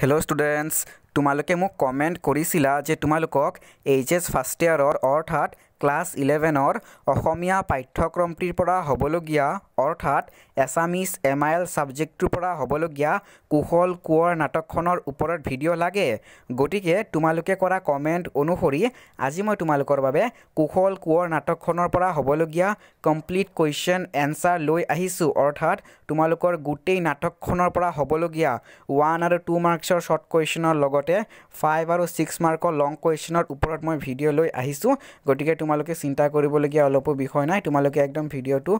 hello' students তোমালোকে মোক comment কৰিছিলা যে তোমালোকক এইচ এছ ফাৰ্ষ্ট ইয়াৰৰ অৰ্থাৎ ক্লাছ ইলেভেনৰ অসমীয়া পাঠ্যক্ৰমটিৰ পৰা হ'বলগীয়া অৰ্থাৎ এছামিজ এম আই এল ছাবজেক্টটোৰ পৰা হ'বলগীয়া কুশল কোঁৱৰ নাটকখনৰ ওপৰত ভিডিঅ' লাগে গতিকে তোমালোকে কৰা কমেণ্ট অনুসৰি আজি মই তোমালোকৰ বাবে কুশল কোঁৱৰ নাটকখনৰ পৰা হ'বলগীয়া কমপ্লিট কুৱেশ্যন এনচাৰ লৈ আহিছোঁ অৰ্থাৎ তোমালোকৰ গোটেই নাটকখনৰ পৰা হ'বলগীয়া ওৱান আৰু টু মাৰ্কছৰ শ্বৰ্ট কুৱেশ্যনৰ লগতে ফাইভ আৰু ছিক্স মাৰ্কৰ লং কুৱেশ্যনৰ ওপৰত মই ভিডিঅ' লৈ আহিছোঁ গতিকে তোমালোকে চিন্তা কৰিবলগীয়া অলপো বিষয় নাই তোমালোকে একদম ভিডিঅ'টো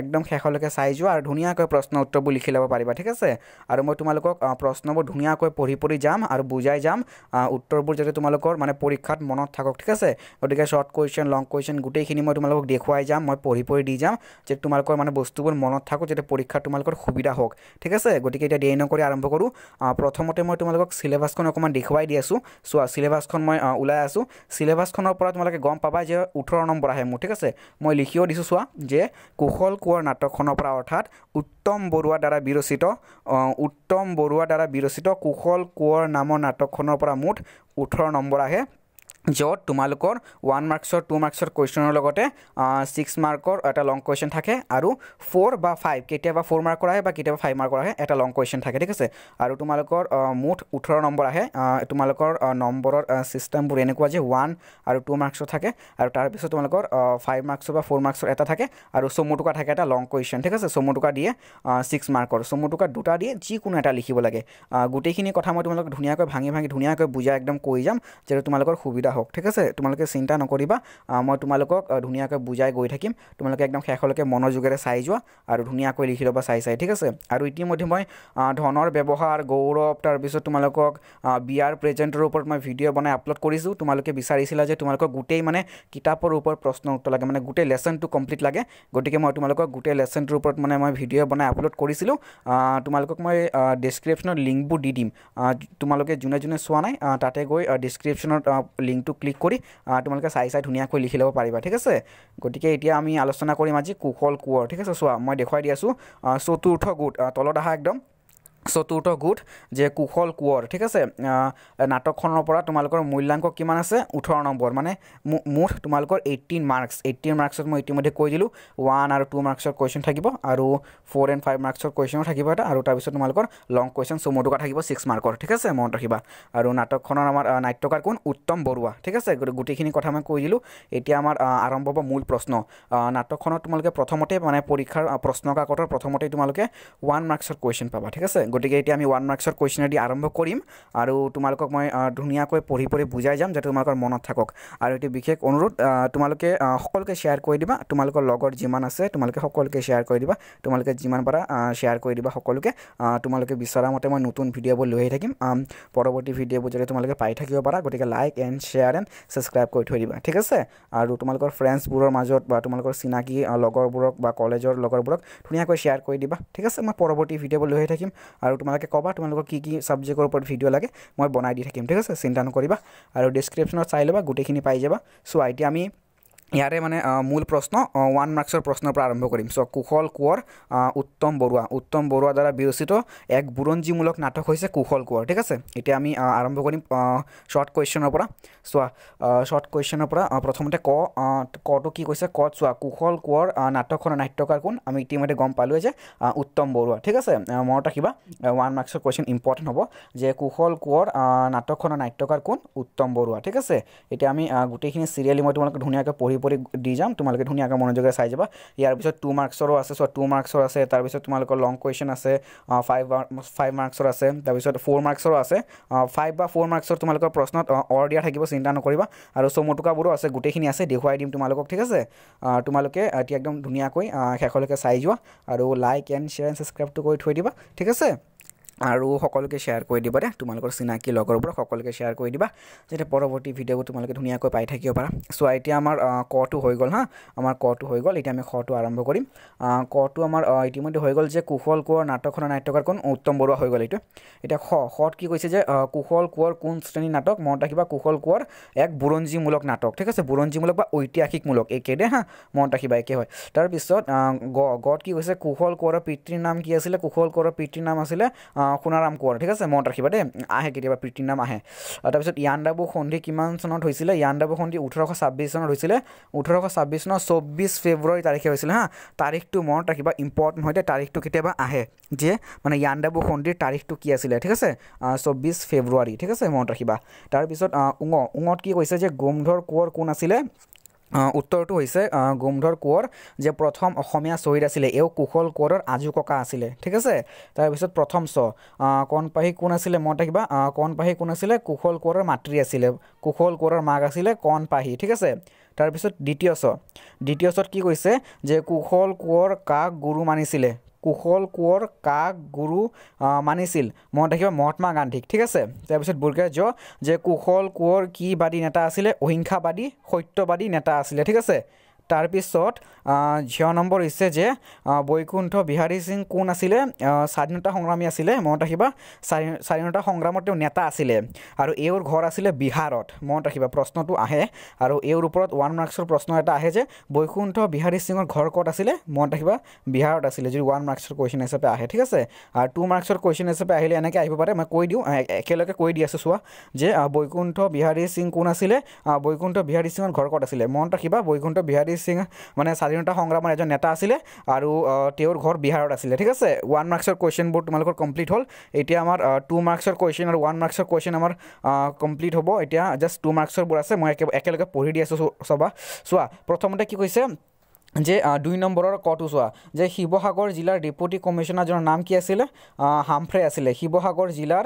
একদম শেষলৈকে চাই যোৱা আৰু ধুনীয়াকৈ প্ৰশ্ন উত্তৰবোৰ লিখি ল'ব পাৰিবা ঠিক আছে আৰু মই তোমালোকক প্ৰশ্নবোৰ ধুনীয়াকৈ পঢ়ি পঢ়ি যাম আৰু বুজাই যাম উত্তৰবোৰ যাতে তোমালোকৰ মানে পৰীক্ষাত মনত থাকক ঠিক আছে গতিকে শ্বৰ্ট কুৱেশ্যন লং কুৱেশ্যন গোটেইখিনি মই তোমালোকক দেখুৱাই যাম মই পঢ়ি পঢ়ি দি যাম যে তোমালোকৰ মানে বস্তুবোৰ মনত থাকক যাতে পৰীক্ষাত তোমালোকৰ সুবিধা হওক ঠিক আছে গতিকে এতিয়া দেৰি নকৰি আৰম্ভ কৰোঁ প্ৰথমতে মই তোমালোকক ছিলেবাছখন অকণমান দেখুৱাই দি আছোঁ চোৱা চিলেবাছখন মই ওলাই আছোঁ চিলেবাছখনৰ পৰা তোমালোকে গম পাবা যে ওঠৰ নম্বৰ আহে মোৰ ঠিক আছে মই লিখিও দিছোঁ চোৱা যে কুশল কোঁৱৰ নাটকখনৰ পৰা অৰ্থাৎ উত্তম বৰুৱাৰ দ্বাৰা বিৰচিত উত্তম বৰুৱাৰ দ্বাৰা বিৰচিত কুশল কোঁৱৰ নামৰ নাটকখনৰ পৰা মুঠ ওঠৰ নম্বৰ আহে য'ত তোমালোকৰ ওৱান মাৰ্কছৰ টু মাৰ্কছৰ কুৱেশ্যনৰ লগতে ছিক্স মাৰ্কৰ এটা লং কুৱেশ্যন থাকে আৰু ফ'ৰ বা ফাইভ কেতিয়াবা ফ'ৰ মাৰ্কৰ আহে বা কেতিয়াবা ফাইভ মাৰ্কৰ আহে এটা লং কুৱেশ্যন থাকে ঠিক আছে আৰু তোমালোকৰ মুঠ ওঠৰ নম্বৰ আহে তোমালোকৰ নম্বৰৰ ছিষ্টেমবোৰ এনেকুৱা যে ওৱান আৰু টু মাৰ্কছৰ থাকে আৰু তাৰপিছত তোমালোকৰ ফাইভ মাৰ্কছৰ বা ফ'ৰ মাৰ্কছৰ এটা থাকে আৰু চমু টুকা থাকে এটা লং কুৱেশ্যন ঠিক আছে চমু টুকা দিয়ে ছিক্স মাৰ্কৰ চমু টুকা দুটা দিয়ে যিকোনো এটা লিখিব লাগে গোটেইখিনি কথা মই তোমালোকক ধুনীয়াকৈ ভাঙি ভাঙি ধুনীয়াকৈ বুজাই একদম কৈ যাম যাতে তোমালোকৰ সুবিধা হওক ঠিক আছে তোমালোকে চিন্তা নকৰিবা মই তোমালোকক ধুনীয়াকৈ বুজাই গৈ থাকিম তোমালোকে একদম শেষলৈকে মনৰ যোগেৰে চাই যোৱা আৰু ধুনীয়াকৈ লিখি ল'বা চাই চাই ঠিক আছে আৰু ইতিমধ্যে মই ধনৰ ব্যৱহাৰ গৌৰৱ তাৰপিছত তোমালোকক বিয়াৰ প্ৰেজেণ্টৰ ওপৰত মই ভিডিঅ' বনাই আপলোড কৰিছোঁ তোমালোকে বিচাৰিছিলা যে তোমালোকক গোটেই মানে কিতাপৰ ওপৰত প্ৰশ্ন উত্তৰ লাগে মানে গোটেই লেচনটো কমপ্লিট লাগে গতিকে মই তোমালোকক গোটেই লেচনটোৰ ওপৰত মানে মই ভিডিঅ' বনাই আপলোড কৰিছিলোঁ তোমালোকক মই ডেছক্ৰিপশ্যনত লিংকবোৰ দি দিম তোমালোকে যোনে যোনে চোৱা নাই তাতে গৈ ডেছক্ৰিপশ্যনত লিংক লিংকটো ক্লিক কৰি তোমালোকে চাই চাই ধুনীয়াকৈ লিখি ল'ব পাৰিবা ঠিক আছে গতিকে এতিয়া আমি আলোচনা কৰিম আজি কুশল কোঁৱৰ ঠিক আছে চোৱা মই দেখুৱাই দি আছোঁ চতুৰ্থ গোট তলত অহা একদম চতুৰ্থ গোট যে কুশল কোঁৱৰ ঠিক আছে নাটকখনৰ পৰা তোমালোকৰ মূল্যাংক কিমান আছে ওঠৰ নম্বৰ মানে মুঠ তোমালোকৰ এইটিন মাৰ্কছ এইটিন মাৰ্কছত মই ইতিমধ্যে কৈ দিলোঁ ওৱান আৰু টু মাৰ্কছৰ কুৱেশ্যন থাকিব আৰু ফ'ৰ এণ্ড ফাইভ মাৰ্কছৰ কুৱেশ্যনো থাকিব এটা আৰু তাৰপিছত তোমালোকৰ লং কুৱেশ্যন চুমু টকা থাকিব ছিক্স মাৰ্কৰ ঠিক আছে মনত ৰাখিবা আৰু নাটকখনৰ আমাৰ নাট্যকাৰ কোন উত্তম বৰুৱা ঠিক আছে গোটেইখিনি কথা মই কৈ দিলোঁ এতিয়া আমাৰ আৰম্ভ হ'ব মূল প্ৰশ্ন নাটকখনত তোমালোকে প্ৰথমতে মানে পৰীক্ষাৰ প্ৰশ্ন কাকতৰ প্ৰথমতে তোমালোকে ওৱান মাৰ্কছৰ কুৱেশ্যন পাবা ঠিক আছে গতিকে এতিয়া আমি ওয়ান মাৰ্কসৰ কোয়েশনেদি আৰম্ভ কৰিম আৰু তোমালোকক মই ধুনীয়াকৈ পঢ়ি পঢ়ি বুজাই যাম যাতে তোমালোকৰ মনত থাকক আৰু এটি বিশেষ অনুৰোধ তোমালোকে সকলোকে শ্বেয়াৰ কৰি দিবা তোমালোকৰ লগত যিমান আছে তোমালোকে সকলোকে শ্বেয়াৰ কৰি দিবা তোমালোকে যিমান পাৰা শ্বেয়াৰ কৰি দিবা সকলোকে তোমালোকে বিচৰা মতে মই নতুন ভিডিঅ'বোৰ লৈ আহি থাকিম পৰৱৰ্তী ভিডিঅ'বোৰ যাতে তোমালোকে পাই থাকিব পাৰা গতিকে like and share and subscribe কৰি থৈ দিবা ঠিক আছে আৰু তোমালোকৰ ফ্ৰেণ্ডছবোৰৰ মাজত বা তোমালোকৰ চিনাকি লগৰবোৰক বা কলেজৰ লগৰবোৰক ধুনীয়াকৈ শ্বেয়াৰ কৰি দিবা ঠিক আছে মই পৰৱৰ্তী ভিডিঅ'বোৰ লৈ থাকিম আৰু তোমালোকে ক'বা তোমালোকৰ কি কি ছাবজেক্টৰ ওপৰত ভিডিঅ' লাগে মই বনাই দি থাকিম ঠিক আছে চিন্তা নকৰিবা আৰু ডিছক্ৰিপশ্যনত চাই ল'বা গোটেইখিনি পাই যাবা চ' এতিয়া আমি ইয়াৰে মানে মূল প্ৰশ্ন ওৱান মাৰ্কছৰ প্ৰশ্নৰ পৰা আৰম্ভ কৰিম চ' কুশল কোঁৱৰ উত্তম বৰুৱা উত্তম বৰুৱাৰ দ্বাৰা বিৰচিত এক বুৰঞ্জীমূলক নাটক হৈছে কুশল কোঁৱৰ ঠিক আছে এতিয়া আমি আৰম্ভ কৰিম শ্বৰ্ট কুৱেশ্যনৰ পৰা চোৱা শ্বৰ্ট কুৱেশ্যনৰ পৰা প্ৰথমতে ক কটো কি কৈছে কত চোৱা কুশল কোঁৱৰ নাটকখনৰ নাট্যকাৰ কোন আমি ইতিমধ্যে গম পালোঁ যে উত্তম বৰুৱা ঠিক আছে মনত ৰাখিবা ওৱান মাৰ্কছৰ কুৱেশ্যন ইম্পৰ্টেণ্ট হ'ব যে কুশল কোঁৱৰ নাটকখনৰ নাট্যকাৰ কোন উত্তম বৰুৱা ঠিক আছে এতিয়া আমি গোটেইখিনি চিৰিয়েলি মই তোমালোকে ধুনীয়াকৈ পঢ়ি পঢ়ি পঢ়ি দি যাম তোমালোকে ধুনীয়াকৈ মনোযোগে চাই যাবা ইয়াৰ পিছত টু মাৰ্কছৰো আছে চ' টু মাৰ্কছৰ আছে তাৰপিছত তোমালোকৰ লং কুৱেশ্যন আছে ফাইভ ফাইভ মাৰ্কছৰ আছে তাৰপিছত ফ'ৰ মাৰ্কছৰো আছে ফাইভ বা ফ'ৰ মাৰ্কছৰ তোমালোকৰ প্ৰশ্নত অৰ দিয়া থাকিব চিন্তা নকৰিবা আৰু চমুটোকাবোৰো আছে গোটেইখিনি আছে দেখুৱাই দিম তোমালোকক ঠিক আছে তোমালোকে এতিয়া একদম ধুনীয়াকৈ শেষলৈকে চাই যোৱা আৰু লাইক এণ্ড শ্বেয়াৰ এণ্ড ছাবস্ক্ৰাইবটো কৰি থৈ দিবা ঠিক আছে আৰু সকলোকে শ্বেয়াৰ কৰি দিবা দে তোমালোকৰ চিনাকি লগৰবোৰক সকলোকে শ্বেয়াৰ কৰি দিবা যাতে পৰৱৰ্তী ভিডিঅ'বোৰ তোমালোকে ধুনীয়াকৈ পাই থাকিব পাৰা চোৱা এতিয়া আমাৰ কটো হৈ গ'ল হা আমাৰ কটো হৈ গ'ল এতিয়া আমি খটো আৰম্ভ কৰিম কটো আমাৰ ইতিমধ্যে হৈ গ'ল যে কুশল কোঁৱৰ নাটকখনৰ নাট্যকাৰ কোন উত্তম বৰুৱা হৈ গ'ল এইটো এতিয়া শ শত কি কৈছে যে কুশল কোঁৱৰ কোন শ্ৰেণীৰ নাটক মনত ৰাখিবা কুশল কোঁৱৰ এক বুৰঞ্জীমূলক নাটক ঠিক আছে বুৰঞ্জীমূলক বা ঐতিহাসিকমূলক একে দে হা মনত ৰাখিবা একে হয় তাৰপিছত গ গত কি কৈছে কুশল কোঁৱৰৰ পিতৃৰ নাম কি আছিলে কুশল কোঁৱৰৰ পিতৃৰ নাম আছিলে সোণাৰাম কোঁৱৰ ঠিক আছে মনত ৰাখিবা দেই আহে কেতিয়াবা প্ৰীতিৰ নাম আহে তাৰপিছত ইয়ানডাবু সন্ধি কিমান চনত হৈছিলে ইয়ানডাবু সন্ধি ওঠৰশ ছাব্বিছ চনত হৈছিলে ওঠৰশ ছাব্বিছ চনৰ চৌব্বিছ ফেব্ৰুৱাৰী তাৰিখে হৈছিলে হা তাৰিখটো মনত ৰাখিবা ইম্পৰ্টেণ্ট হয় দেই তাৰিখটো কেতিয়াবা আহে যে মানে ইয়ানডাবু সন্ধিৰ তাৰিখটো কি আছিলে ঠিক আছে চৌব্বিছ ফেব্ৰুৱাৰী ঠিক আছে মনত ৰাখিবা তাৰপিছত ওঙ ওঙত কি কৈছে যে গোমধৰ কোঁৱৰ কোন আছিলে উত্তৰটো হৈছে গোমধৰ কোঁৱৰ যে প্ৰথম অসমীয়া শ্বহীদ আছিলে এওঁ কুশল কোঁৱৰৰ আজো ককা আছিলে ঠিক আছে তাৰপিছত প্ৰথম শ্ব কণপাহী কোন আছিলে মনত ৰাখিবা কণপাহী কোন আছিলে কুশল কোঁৱৰৰ মাতৃ আছিলে কুশল কোঁৱৰৰ মাক আছিলে কণপাহী ঠিক আছে তাৰপিছত দ্বিতীয় শ্ব দ্বিতীয় শ্বত কি কৈছে যে কুশল কোঁৱৰ কাক গুৰু মানিছিলে কুশল কোঁৱৰ কাক গুৰু মানিছিল মনত ৰাখিব মহাত্মা গান্ধীক ঠিক আছে তাৰপিছত বুৰ্গেৰ জ যে কুশল কোঁৱৰ কিবাদী নেতা আছিলে অহিংসাবাদী সত্যবাদী নেতা আছিলে ঠিক আছে তাৰপিছত ঝিয় নম্বৰ হৈছে যে বৈকুণ্ঠ বিহাৰী সিং কোন আছিলে স্বাধীনতা সংগ্ৰামী আছিলে মনত ৰাখিবা স্বাধীনতা সংগ্ৰামত তেওঁ নেতা আছিলে আৰু এওঁৰ ঘৰ আছিলে বিহাৰত মনত ৰাখিবা প্ৰশ্নটো আহে আৰু এওঁৰ ওপৰত ওৱান মাৰ্কছৰ প্ৰশ্ন এটা আহে যে বৈকুণ্ঠ বিহাৰী সিঙৰ ঘৰ ক'ত আছিলে মনত ৰাখিবা বিহাৰত আছিলে যদি ওৱান মাৰ্কছৰ কুৱেশ্যন হিচাপে আহে ঠিক আছে আৰু টু মাৰ্কছৰ কুৱেশ্যন হিচাপে আহিলে এনেকৈ আহিব পাৰে মই কৈ দিওঁ একেলগে কৈ দি আছোঁ চোৱা যে বৈকুণ্ঠ বিহাৰী সিং কোন আছিলে বৈকুণ্ঠ বিহাৰী সিঙৰ ঘৰ ক'ত আছিলে মনত ৰাখিবা বৈকুণ্ঠ বিহাৰী অৰিজিত সিং মানে স্বাধীনতা সংগ্ৰামৰ এজন নেতা আছিলে আৰু তেওঁৰ ঘৰ বিহাৰত আছিলে ঠিক আছে ওৱান মাৰ্কছৰ কুৱেশ্যনবোৰ তোমালোকৰ কমপ্লিট হ'ল এতিয়া আমাৰ টু মাৰ্কছৰ কুৱেশ্যন আৰু ওৱান মাৰ্কছৰ কুৱেশ্যন আমাৰ কমপ্লিট হ'ব এতিয়া জাষ্ট টু মাৰ্কছৰবোৰ আছে মই একেলগে পঢ়ি দি আছোঁ চবা চোৱা প্ৰথমতে কি কৈছে যে দুই নম্বৰৰ কটো চোৱা যে শিৱসাগৰ জিলাৰ ডেপুটি কমিশ্যনাৰজনৰ নাম কি আছিলে হামফ্ৰে আছিলে শিৱসাগৰ জিলাৰ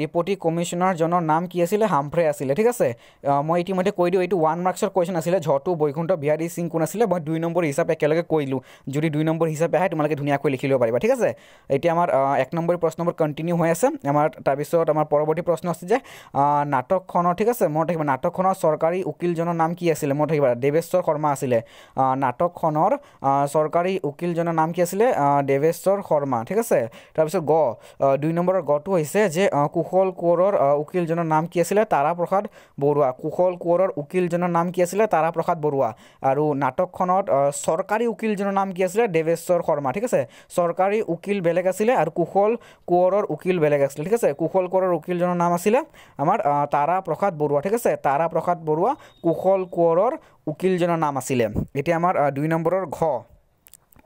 ডেপুটি কমিশ্যনাৰজনৰ নাম কি আছিলে হামফ্ৰে আছিলে ঠিক আছে মই ইতিমধ্যে কৈ দিওঁ এইটো ওৱান মাৰ্কছৰ কুৱেশ্যন আছিলে ঝটু বৈকুণ্ঠ বিহাৰী সিং কোন আছিলে মই দুই নম্বৰ হিচাপে একেলগে কৰিলোঁ যদি দুই নম্বৰ হিচাপে আহে তোমালোকে ধুনীয়াকৈ লিখি ল'ব পাৰিবা ঠিক আছে এতিয়া আমাৰ এক নম্বৰী প্ৰশ্নবোৰ কণ্টিনিউ হৈ আছে আমাৰ তাৰপিছত আমাৰ পৰৱৰ্তী প্ৰশ্ন আছে যে নাটকখনৰ ঠিক আছে মনত থাকিব নাটকখনৰ চৰকাৰী উকিলজনৰ নাম কি আছিলে মনত থাকিব দেৱেশ্বৰ শৰ্মা আছিলে নাটকখন এখনৰ চৰকাৰী উকিলজনৰ নাম কি আছিলে দেৱেশ্বৰ শৰ্মা ঠিক আছে তাৰপিছত গ দুই নম্বৰৰ গটো হৈছে যে কুশল কোঁৱৰৰ উকিলজনৰ নাম কি আছিলে তাৰাপ্ৰসাদ বৰুৱা কুশল কোঁৱৰৰ উকিলজনৰ নাম কি আছিলে তাৰাপ্ৰসাদ বৰুৱা আৰু নাটকখনত চৰকাৰী উকিলজনৰ নাম কি আছিলে দেৱেশ্বৰ শৰ্মা ঠিক আছে চৰকাৰী উকিল বেলেগ আছিলে আৰু কুশল কোঁৱৰৰ উকিল বেলেগ আছিলে ঠিক আছে কুশল কোঁৱৰৰ উকিলজনৰ নাম আছিলে আমাৰ তাৰাপ্ৰসাদ বৰুৱা ঠিক আছে তাৰাপ্ৰসাদ বৰুৱা কুশল কোঁৱৰৰ উকিলজনৰ নাম আছিলে এতিয়া আমাৰ দুই নম্বৰৰ ঘ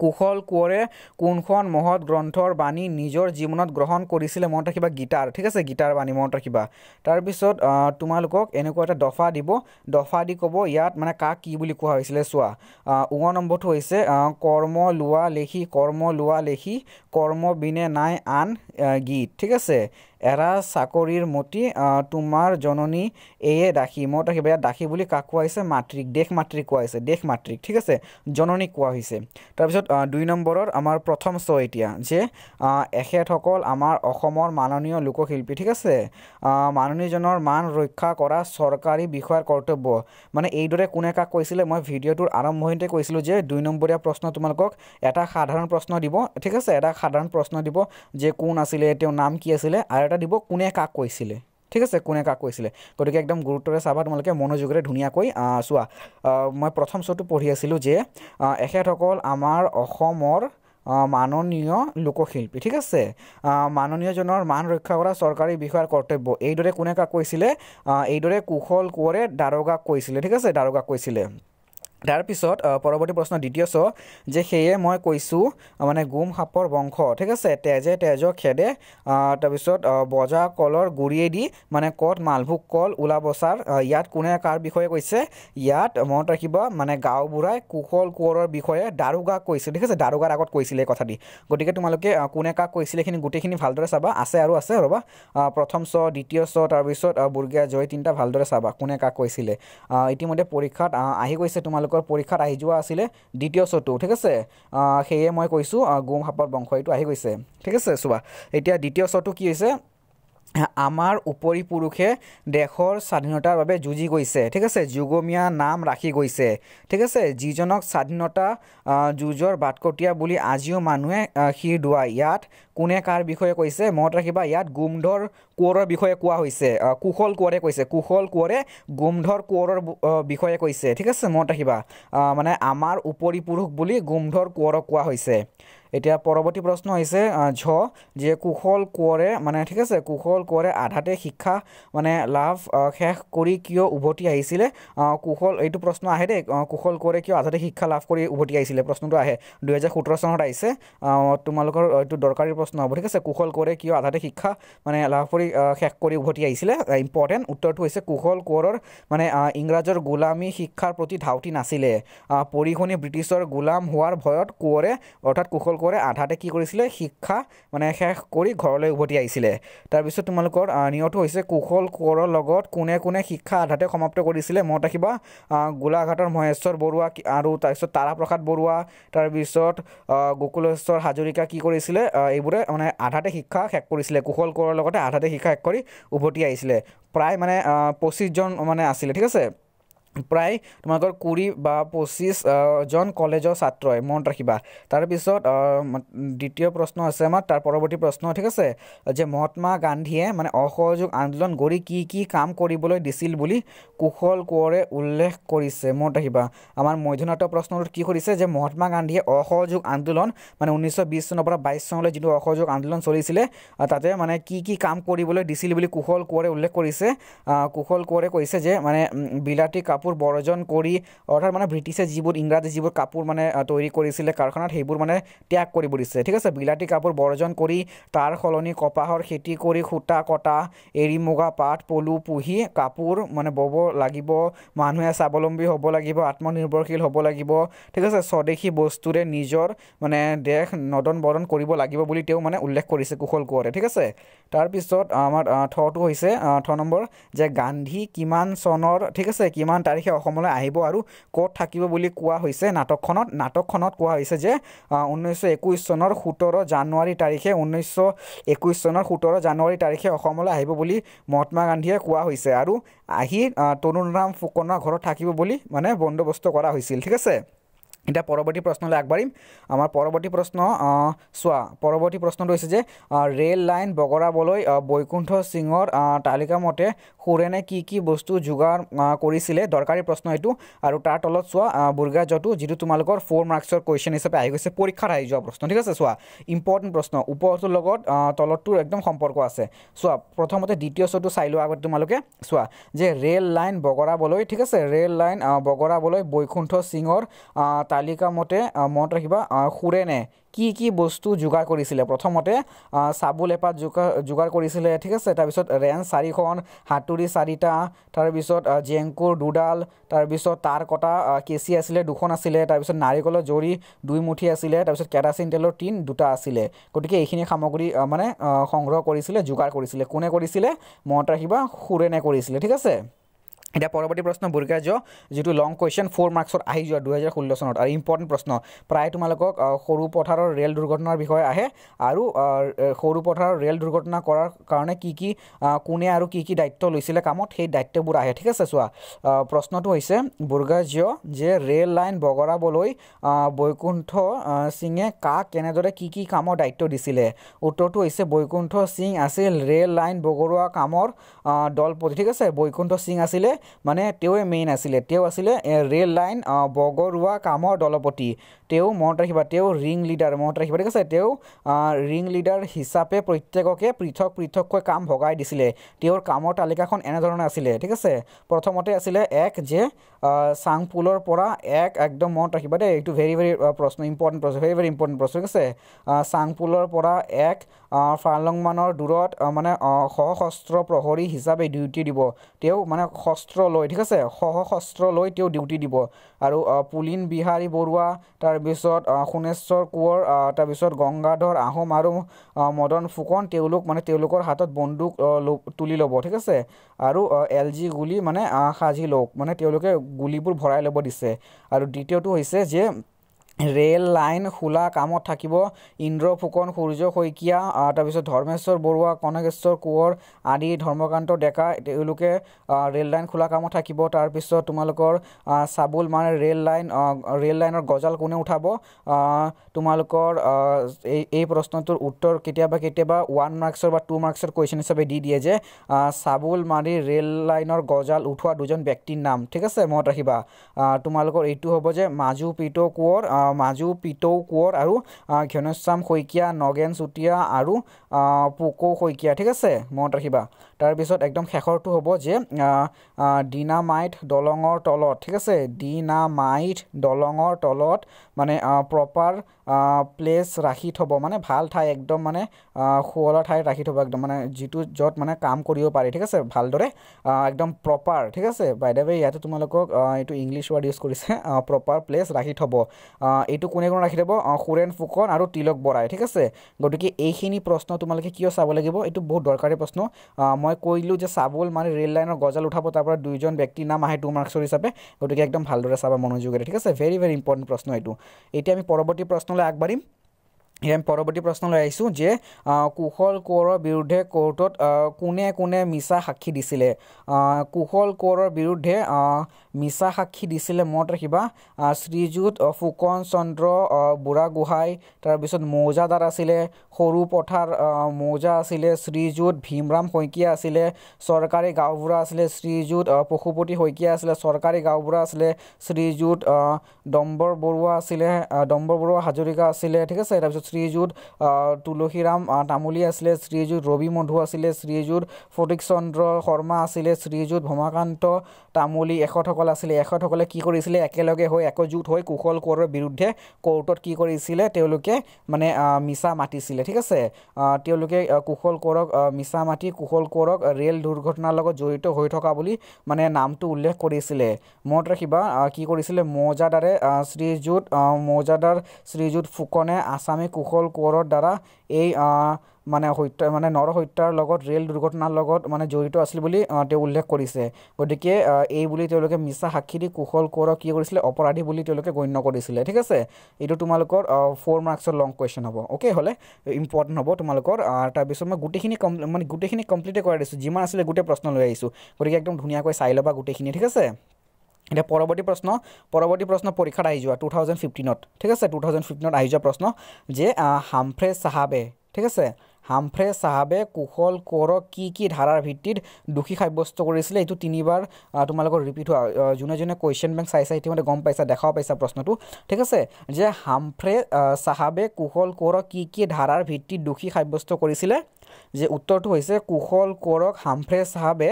কুশল কোঁৱৰে কোনখন মহৎ গ্ৰন্থৰ বাণী নিজৰ জীৱনত গ্ৰহণ কৰিছিলে মনত ৰাখিবা গীতাৰ ঠিক আছে গীতাৰ বাণী মনত ৰাখিবা তাৰপিছত তোমালোকক এনেকুৱা এটা দফা দিব দফা দি ক'ব ইয়াত মানে কাক কি বুলি কোৱা হৈছিলে চোৱা ঊ নম্বৰটো হৈছে কৰ্ম লোৱা লেখি কৰ্ম লোৱা লেখি কৰ্ম বিনে নাই আন গীত ঠিক আছে এৰা চাকৰিৰ মতি তোমাৰ জননী এয়ে দাসী মই দাসী ইয়াত দাসী বুলি কাক কোৱা হৈছে মাতৃক দেশ মাতৃক কোৱা হৈছে দেশ মাতৃক ঠিক আছে জননীক কোৱা হৈছে তাৰপিছত দুই নম্বৰৰ আমাৰ প্ৰথম শ্ব' এতিয়া যে এখেতসকল আমাৰ অসমৰ মাননীয় লোকশিল্পী ঠিক আছে মাননীজনৰ মান ৰক্ষা কৰা চৰকাৰী বিষয়াৰ কৰ্তব্য মানে এইদৰে কোনে কাক কৈছিলে মই ভিডিঅ'টোৰ আৰম্ভণিতে কৈছিলোঁ যে দুই নম্বৰীয়া প্ৰশ্ন তোমালোকক এটা সাধাৰণ প্ৰশ্ন দিব ঠিক আছে এটা সাধাৰণ প্ৰশ্ন দিব যে কোন আছিলে তেওঁৰ নাম কি আছিলে আৰু এটা দিব কোনে কাক কৈছিলে ঠিক আছে কোনে কাক কৈছিলে গতিকে একদম গুৰুত্বৰে চাবা তোমালোকে মনোযোগেৰে ধুনীয়াকৈ চোৱা মই প্ৰথম শ্ব'টো পঢ়ি আছিলোঁ যে এখেতসকল আমাৰ অসমৰ মাননীয় লোকশিল্পী ঠিক আছে মাননীয়জনৰ মান ৰক্ষা কৰা চৰকাৰী বিষয়াৰ কৰ্তব্য এইদৰে কোনে কাক কৈছিলে এইদৰে কুশল কোঁৱৰে দাৰোগাক কৈছিলে ঠিক আছে দাৰোগাক কৈছিলে তাৰপিছত পৰৱৰ্তী প্ৰশ্ন দ্বিতীয় চ যে সেয়ে মই কৈছোঁ মানে গোম সাপৰ বংশ ঠিক আছে তেজে তেজ খেদে তাৰপিছত বজা কলৰ গুৰিয়েদি মানে কত মালভোগ কল ওলাবচাৰ ইয়াত কোনে কাৰ বিষয়ে কৈছে ইয়াত মনত ৰাখিব মানে গাঁওবুঢ়াই কুশল কোঁৱৰৰ বিষয়ে দাৰোগাক কৈছিল ঠিক আছে দাৰোগাৰ আগত কৈছিলে এই কথা দি গতিকে তোমালোকে কোনে কাক কৈছিলে এইখিনি গোটেইখিনি ভালদৰে চাবা আছে আৰু আছে ৰ'বা প্ৰথম চ দ্বিতীয় চ তাৰপিছত বুৰ্গীয়া জয় তিনিটা ভালদৰে চাবা কোনে কাক কৈছিলে ইতিমধ্যে পৰীক্ষাত আহি গৈছে তোমালোকে তেওঁলোকৰ পৰীক্ষাত আহি যোৱা আছিলে দ্বিতীয় শ্ব'টো ঠিক আছে সেয়ে মই কৈছোঁ গোম সাপৰ বংশ এইটো আহি গৈছে ঠিক আছে চোৱা এতিয়া দ্বিতীয় শ্ব'টো কি হৈছে আমাৰ উপৰি পুৰুষে দেশৰ স্বাধীনতাৰ বাবে যুঁজি গৈছে ঠিক আছে যুগমীয়া নাম ৰাখি গৈছে ঠিক আছে যিজনক স্বাধীনতা যুঁজৰ বাটকটীয়া বুলি আজিও মানুহে শিৰ দুৱাই ইয়াত কোনে কাৰ বিষয়ে কৈছে মনত ৰাখিবা ইয়াত গুমধৰ কোঁৱৰৰ বিষয়ে কোৱা হৈছে কুশল কোঁৱৰে কৈছে কুশল কোঁৱৰে গুমধৰ কোঁৱৰৰ বিষয়ে কৈছে ঠিক আছে মনত ৰাখিবা মানে আমাৰ উপৰি পুৰুষ বুলি গুমধৰ কোঁৱৰক কোৱা হৈছে এতিয়া পৰৱৰ্তী প্ৰশ্ন হৈছে ঝ যে কুশল কোঁৱৰে মানে ঠিক আছে কুশল কোঁৱৰে আধাতে শিক্ষা মানে লাভ শেষ কৰি কিয় উভতি আহিছিলে কুশল এইটো প্ৰশ্ন আহে দেই কুশল কোঁৱৰে কিয় আধাতে শিক্ষা লাভ কৰি উভতি আহিছিলে প্ৰশ্নটো আহে দুহেজাৰ সোতৰ চনত আহিছে তোমালোকৰ এইটো দৰকাৰী প্ৰশ্ন হ'ব ঠিক আছে কুশল কোঁৱৰে কিয় আধাতে শিক্ষা মানে লাভ কৰি শেষ কৰি উভতি আহিছিলে ইম্পৰ্টেণ্ট উত্তৰটো হৈছে কুশল কোঁৱৰৰ মানে ইংৰাজৰ গোলামী শিক্ষাৰ প্ৰতি ধাউতি নাছিলে পৰিশুনি ব্ৰিটিছৰ গোলাম হোৱাৰ ভয়ত কোঁৱৰে অৰ্থাৎ কুশল তোমালোকৰ আধাতে কি কৰিছিলে শিক্ষা মানে শেষ কৰি ঘৰলৈ উভতি আহিছিলে তাৰপিছত তোমালোকৰ নিয়ত হৈছে কুশল কোঁৱৰৰ লগত কোনে কোনে শিক্ষা আধাতে সমাপ্ত কৰিছিলে মনত ৰাখিবা গোলাঘাটৰ মহেশ্বৰ বৰুৱা আৰু তাৰপিছত তাৰাপ্ৰসাদ বৰুৱা তাৰপিছত গোকুলেশ্বৰ হাজৰিকা কি কৰিছিলে এইবোৰে মানে আধাতে শিক্ষা শেষ কৰিছিলে কুশল কোঁৱৰৰ লগতে আধাতে শিক্ষা শেষ কৰি উভতি আহিছিলে প্ৰায় মানে পঁচিছজন মানে আছিলে ঠিক আছে প্ৰায় তোমালোকৰ কুৰি বা পঁচিছজন কলেজৰ ছাত্ৰই মনত ৰাখিবা তাৰপিছত দ্বিতীয় প্ৰশ্ন আছে আমাৰ তাৰ পৰৱৰ্তী প্ৰশ্ন ঠিক আছে যে মহাত্মা গান্ধীয়ে মানে অসহযোগ আন্দোলন কৰি কি কি কাম কৰিবলৈ দিছিল বুলি কুশল কোঁৱৰে উল্লেখ কৰিছে মনত ৰাখিবা আমাৰ মধ্যনাট্য প্ৰশ্নটোত কি কৰিছে যে মহাত্মা গান্ধীয়ে অসহযোগ আন্দোলন মানে ঊনৈছশ বিছ চনৰ পৰা বাইছ চনলৈ যিটো অসহযোগ আন্দোলন চলিছিলে তাতে মানে কি কি কাম কৰিবলৈ দিছিল বুলি কুশল কোঁৱৰে উল্লেখ কৰিছে কুশল কোঁৱৰে কৈছে যে মানে বিলাতী কাপোৰ কাপোৰ বৰ্জন কৰি অৰ্থাৎ মানে ব্ৰিটিছে যিবোৰ ইংৰাজী যিবোৰ কাপোৰ মানে তৈৰি কৰিছিলে কাৰখানাত সেইবোৰ মানে ত্যাগ কৰিব দিছে ঠিক আছে বিলাতী কাপোৰ বৰ্জন কৰি তাৰ সলনি কপাহৰ খেতি কৰি সূতা কটা এৰি মুগা পাট পলু পুহি কাপোৰ মানে বব লাগিব মানুহে স্বাৱলম্বী হ'ব লাগিব আত্মনিৰ্ভৰশীল হ'ব লাগিব ঠিক আছে স্বদেশী বস্তুৰে নিজৰ মানে দেশ নদন বদন কৰিব লাগিব বুলি তেওঁ মানে উল্লেখ কৰিছে কুশল কোঁৱৰে ঠিক আছে তাৰপিছত আমাৰ থটো হৈছে থ নম্বৰ যে গান্ধী কিমান চনৰ ঠিক আছে কিমান তাৰিখে অসমলৈ আহিব আৰু ক'ত থাকিব বুলি কোৱা হৈছে নাটকখনত নাটকখনত কোৱা হৈছে যে ঊনৈছশ একৈছ চনৰ সোতৰ জানুৱাৰী তাৰিখে ঊনৈছশ একৈছ চনৰ সোতৰ জানুৱাৰী তাৰিখে অসমলৈ আহিব বুলি মহাত্মা গান্ধীয়ে কোৱা হৈছে আৰু আহি তৰুণৰাম ফুকনৰ ঘৰত থাকিব বুলি মানে বন্দোবস্ত কৰা হৈছিল ঠিক আছে এতিয়া পৰৱৰ্তী প্ৰশ্নলৈ আগবাঢ়িম আমাৰ পৰৱৰ্তী প্ৰশ্ন চোৱা পৰৱৰ্তী প্ৰশ্নটো হৈছে যে ৰে'ল লাইন বগৰাবলৈ বৈকুণ্ঠ সিঙৰ তালিকামতে সুৰেনে কি কি বস্তু যোগাৰ কৰিছিলে দৰকাৰী প্ৰশ্ন এইটো আৰু তাৰ তলত চোৱা বুৰ্গাজটো যিটো তোমালোকৰ ফ'ৰ মাৰ্কছৰ কুৱেশ্যন হিচাপে আহি গৈছে পৰীক্ষাত আহি যোৱা প্ৰশ্ন ঠিক আছে চোৱা ইম্পৰ্টেণ্ট প্ৰশ্ন ওপৰটোৰ লগত তলতটোৰ একদম সম্পৰ্ক আছে চোৱা প্ৰথমতে দ্বিতীয় শ্ব'টো চাই লোৱা আগতে তোমালোকে চোৱা যে ৰে'ল লাইন বগৰাবলৈ ঠিক আছে ৰে'ল লাইন বগৰাবলৈ বৈকুণ্ঠ সিঙৰ তালিকা মতে মনত ৰাখিবা সুৰেণে কি কি বস্তু যোগাৰ কৰিছিলে প্ৰথমতে চাবুল এপাত যোগাৰ যোগাৰ কৰিছিলে ঠিক আছে তাৰপিছত ৰেঞ্চ চাৰিখন হাতুৰী চাৰিটা তাৰপিছত জেংকুৰ দুডাল তাৰপিছত তাৰ কটা কেচি আছিলে দুখন আছিলে তাৰপিছত নাৰিকলৰ জৰি দুই মুঠি আছিলে তাৰপিছত কেৰাচিন তেলৰ টিন দুটা আছিলে গতিকে এইখিনি সামগ্ৰী মানে সংগ্ৰহ কৰিছিলে যোগাৰ কৰিছিলে কোনে কৰিছিলে মনত ৰাখিবা সুৰেণে কৰিছিলে ঠিক আছে এতিয়া পৰৱৰ্তী প্ৰশ্ন বুৰ্গাজ যিটো লং কুৱেশ্যন ফ'ৰ মাৰ্কছত আহি যোৱা দুহেজাৰ ষোল্ল চনত আৰু ইম্পৰ্টেণ্ট প্ৰশ্ন প্ৰায় তোমালোকক সৰু পথাৰৰ ৰে'ল দুৰ্ঘটনাৰ বিষয়ে আহে আৰু সৰু পথাৰৰ ৰে'ল দুৰ্ঘটনা কৰাৰ কাৰণে কি কি কোনে আৰু কি কি দায়িত্ব লৈছিলে কামত সেই দায়িত্ববোৰ আহে ঠিক আছে চোৱা প্ৰশ্নটো হৈছে বুৰ্গাজ যে ৰে'ল লাইন বগৰাবলৈ বৈকুণ্ঠ সিঙে কাক কেনেদৰে কি কি কামৰ দায়িত্ব দিছিলে উত্তৰটো হৈছে বৈকুণ্ঠ সিং আছিল ৰে'ল লাইন বগৰোৱা কামৰ দলপতি ঠিক আছে বৈকুণ্ঠ সিং আছিলে মানে তেওঁৱে মেইন আছিলে তেওঁ আছিলে ৰেল লাইন বগৰুৱা কামৰ দলপতি তেওঁ মনত ৰাখিবা তেওঁ ৰিং লিডাৰ মনত ৰাখিবা ঠিক আছে তেওঁ ৰিং লিডাৰ হিচাপে প্ৰত্যেককে পৃথক পৃথককৈ কাম ভগাই দিছিলে তেওঁৰ কামৰ তালিকাখন এনেধৰণে আছিলে ঠিক আছে প্ৰথমতে আছিলে এক যে চাংপুলৰ পৰা এক একদম মনত ৰাখিবা দেই এইটো ভেৰি ভেৰি প্ৰশ্ন ইম্পৰ্টেণ্ট প্ৰশ্ন ভেৰি ভেৰি ইম্পৰ্টেণ্ট প্ৰশ্ন ঠিক আছে চাংপুলৰ পৰা এক ফাৰ্লংমানৰ দূৰত মানে সশস্ত্ৰ প্ৰহৰী হিচাপে ডিউটি দিব তেওঁ মানে শস্ত্ৰ লৈ ঠিক আছে সশস্ত্ৰ লৈ তেওঁ ডিউটি দিব আৰু পুলিন বিহাৰী বৰুৱা তাৰপিছত সোণেশ্বৰ কোঁৱৰ তাৰপিছত গংগাধৰ আহোম আৰু মদন ফুকন তেওঁলোক মানে তেওঁলোকৰ হাতত বন্দুক তুলি ল'ব ঠিক আছে আৰু এল জি গুলি মানে সাজি লওক মানে তেওঁলোকে গুলিবোৰ ভৰাই ল'ব দিছে আৰু দ্বিতীয়টো হৈছে যে ৰেল লাইন খোলা কামত থাকিব ইন্দ্ৰ ফুকন সূৰ্য শইকীয়া তাৰপিছত ধৰ্মেশ্বৰ বৰুৱা কনকেশ্বৰ কোঁৱৰ আদি ধৰ্মকান্ত ডেকা তেওঁলোকে ৰেল লাইন খোলা কামত থাকিব তাৰপিছত তোমালোকৰ চাবুল মানে ৰেল লাইন ৰেল লাইনৰ গজাল কোনে উঠাব তোমালোকৰ এই এই প্ৰশ্নটোৰ উত্তৰ কেতিয়াবা কেতিয়াবা ওৱান মাৰ্কছৰ বা টু মাৰ্কছৰ কুৱেশ্যন হিচাপে দি দিয়ে যে চাবুল মাৰি ৰেল লাইনৰ গজাল উঠোৱা দুজন ব্যক্তিৰ নাম ঠিক আছে মনত ৰাখিবা তোমালোকৰ এইটো হ'ব যে মাজু পিটো কোঁৱৰ মাজু পিতৌ কোঁৱৰ আৰু ঘনশ্যাম শইকীয়া নগেন চুতীয়া আৰু পোকৌ শইকীয়া ঠিক আছে মনত ৰাখিবা তাৰপিছত একদম শেষৰটো হ'ব যে ডিনামাইট দলঙৰ তলত ঠিক আছে ডিনামাইট দলঙৰ তলত মানে প্ৰপাৰ প্লেচ ৰাখি থ'ব মানে ভাল ঠাই একদম মানে শুৱলা ঠাইত ৰাখি থ'ব একদম মানে যিটো য'ত মানে কাম কৰিব পাৰি ঠিক আছে ভালদৰে একদম প্ৰপাৰ ঠিক আছে বাই দ্য ৱে ইয়াতে তোমালোকক এইটো ইংলিছ ৱৰ্ড ইউজ কৰিছে প্ৰপাৰ প্লেচ ৰাখি থ'ব এইটো কোনে কোনে ৰাখি থ'ব সুৰেণ ফুকন আৰু তিলক বৰাই ঠিক আছে গতিকে এইখিনি প্ৰশ্ন তোমালোকে কিয় চাব লাগিব এইটো বহুত দৰকাৰী প্ৰশ্ন মই মই কৈলোঁ যে চাবুল মানে ৰেল লাইনৰ গজাল উঠাব তাৰ পৰা দুইজন ব্যক্তিৰ নাম আহে টু মাৰ্কছৰ হিচাপে গতিকে একদম ভালদৰে চাবা মনোযোগেৰে ঠিক আছে ভেৰি ভেৰি ইম্পৰ্টেণ্ট প্ৰশ্ন এইটো এতিয়া আমি পৰৱৰ্তী প্ৰশ্নলৈ আগবাঢ়িম ইয়াত পৰৱৰ্তী প্ৰশ্ন লৈ আহিছোঁ যে কুশল কোঁৱৰৰ বিৰুদ্ধে কোৰ্টত কোনে কোনে মিছা সাক্ষী দিছিলে কুশল কোঁৱৰৰ বিৰুদ্ধে মিছা সাক্ষী দিছিলে মনত ৰাখিবা শ্ৰীযুত ফুকন চন্দ্ৰ বুঢ়াগোহাঁই তাৰপিছত মৌজাদাৰ আছিলে সৰু পথাৰ মৌজা আছিলে শ্ৰীযুত ভীমৰাম শইকীয়া আছিলে চৰকাৰী গাঁওবুঢ়া আছিলে শ্ৰীযুত পশুপতি শইকীয়া আছিলে চৰকাৰী গাঁওবুঢ়া আছিলে শ্ৰীযুত ডম্বৰ বৰুৱা আছিলে ডম্বৰ বৰুৱা হাজৰিকা আছিলে ঠিক আছে তাৰপিছত শ্ৰীযুত তুলসীৰাম তামুলী আছিলে শ্ৰীযুত ৰবি মধু আছিলে শ্ৰীযুত ফটিক চন্দ্ৰ শৰ্মা আছিলে শ্ৰীযুত ভমাকান্ত তামুলী এখতসকল আছিলে এখতসকলে কি কৰিছিলে একেলগে হৈ একজোট হৈ কুশল কোঁৱৰৰ বিৰুদ্ধে কোৰ্টত কি কৰিছিলে তেওঁলোকে মানে মিছা মাতিছিলে ঠিক আছে তেওঁলোকে কুশল কোঁৱৰক মিছা মাতি কুশল কোঁৱৰক ৰেল দুৰ্ঘটনাৰ লগত জড়িত হৈ থকা বুলি মানে নামটো উল্লেখ কৰিছিলে মনত ৰাখিবা কি কৰিছিলে মৌজাদাৰে শ্ৰীযুত মৌজাদাৰ শ্ৰীযুত ফুকনে আছামী কুশল কোঁৱৰৰ দ্বাৰা এই মানে হত্যা মানে নৰ নৰহত্যাৰ লগত ৰেল দুৰ্ঘটনাৰ লগত মানে জড়িত আছিল বুলি তেওঁ উল্লেখ কৰিছে গতিকে এই বুলি তেওঁলোকে মিছা সাক্ষী দি কুশল কোঁৱৰক কি কৰিছিলে অপৰাধী বুলি তেওঁলোকে গণ্য কৰিছিলে ঠিক আছে এইটো তোমালোকৰ ফ'ৰ মাৰ্কছৰ লং কুৱেশ্যন হ'ব অ'কে হ'লে ইম্পৰ্টেণ্ট হ'ব তোমালোকৰ তাৰপিছত মই গোটেইখিনি কমপ্লি মানে গোটেইখিনি কমপ্লিটে কৰাই দিছোঁ যিমান আছিলে গোটেই প্ৰশ্ন লৈ আহিছোঁ গতিকে একদম ধুনীয়াকৈ চাই ল'বা গোটেইখিনি ঠিক আছে এতিয়া পৰৱৰ্তী প্ৰশ্ন পৰৱৰ্তী প্ৰশ্ন পৰীক্ষাত আহি যোৱা টু থাউজেণ্ড ফিফটিনত ঠিক আছে টু থাউজেণ্ড ফিফটিনত আহি যোৱা প্ৰশ্ন যে হামফ্ৰে চাহাবে ঠিক আছে হামফ্ৰে চাহাবে কুশল কোঁৱৰক কি কি ধাৰাৰ ভিত্তিত দোষী সাব্যস্ত কৰিছিলে এইটো তিনিবাৰ তোমালোকৰ ৰিপিট হোৱা যোনে যোনে কুৱেশ্যন বেংক চাইছে ইতিমধ্যে গম পাইছা দেখাব পাইছা প্ৰশ্নটো ঠিক আছে যে হামফ্ৰে চাহাবে কুশল কোঁৱৰক কি কি ধাৰাৰ ভিত্তিত দোষী সাব্যস্ত কৰিছিলে যে উত্তৰটো হৈছে কুশল কোৰক হামফ্ৰে চাহাবে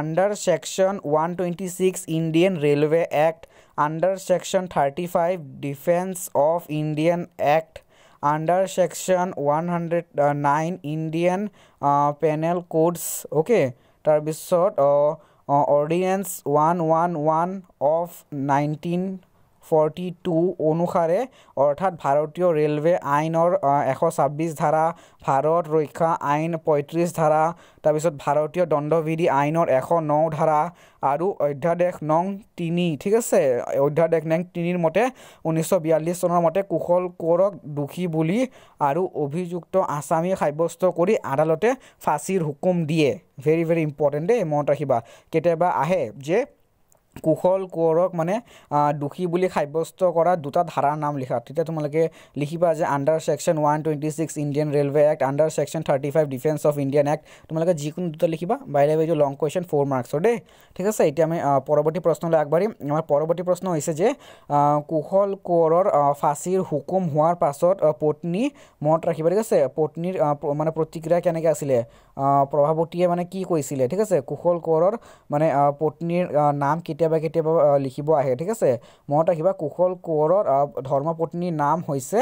under section one twenty six Indian railway act under section thirty five defence of Indian act under section one hundred nine Indian penal codes okay তাৰপিছত ordinance one one one of nineteen forty two অনুসাৰে অৰ্থাৎ ভাৰতীয় railway আইনৰ এশ ছাব্বিছ ধাৰা ভাৰত ৰক্ষা আইন পঁয়ত্ৰিছ ধাৰা তাৰপিছত ভাৰতীয় দণ্ডবিধি আইনৰ এশ ন ধাৰা আৰু অধ্যাদেশ নং তিনি ঠিক আছে অধ্যাদেশ নং তিনিৰ মতে ঊনৈছশ বিয়াল্লিছ চনৰ মতে কুশল কোঁৱৰক দোষী বুলি আৰু অভিযুক্ত আছামী সাব্যস্ত কৰি আদালতে ফাঁচীৰ হুকুম দিয়ে ভেৰি ভেৰি ইম্পৰ্টেণ্ট দেই মনত ৰাখিবা কেতিয়াবা আহে যে কুশল কোঁৱৰক মানে দোষী বুলি সাব্যস্ত কৰা দুটা ধাৰাৰ নাম লিখা তেতিয়া তোমালোকে লিখিবা যে under section one twenty six Indian railway act under section thirty five defence of Indian act তোমালোকে যিকোনো দুটা লিখিবা বাইলে এইটো লং কুৱেশ্যন ফ'ৰ মাৰ্কছৰ দেই ঠিক আছে এতিয়া আমি পৰৱৰ্তী প্ৰশ্নলৈ আগবাঢ়িম আমাৰ পৰৱৰ্তী প্ৰশ্ন হৈছে যে কুশল কোঁৱৰৰ ফাঁচীৰ হুকুম হোৱাৰ পাছত পত্নী মনত ৰাখিব ঠিক আছে পত্নীৰ মানে প্ৰতিক্ৰিয়া কেনেকৈ আছিলে প্ৰভাৱতীয়ে মানে কি কৈছিলে ঠিক আছে কুশল কোঁৱৰৰ মানে পত্নীৰ নাম কেতিয়া কেতিয়াবা কেতিয়াবা লিখিব আহে ঠিক আছে মনত ৰাখিবা কুশল কোঁৱৰৰ ধৰ্মপত্নীৰ নাম হৈছে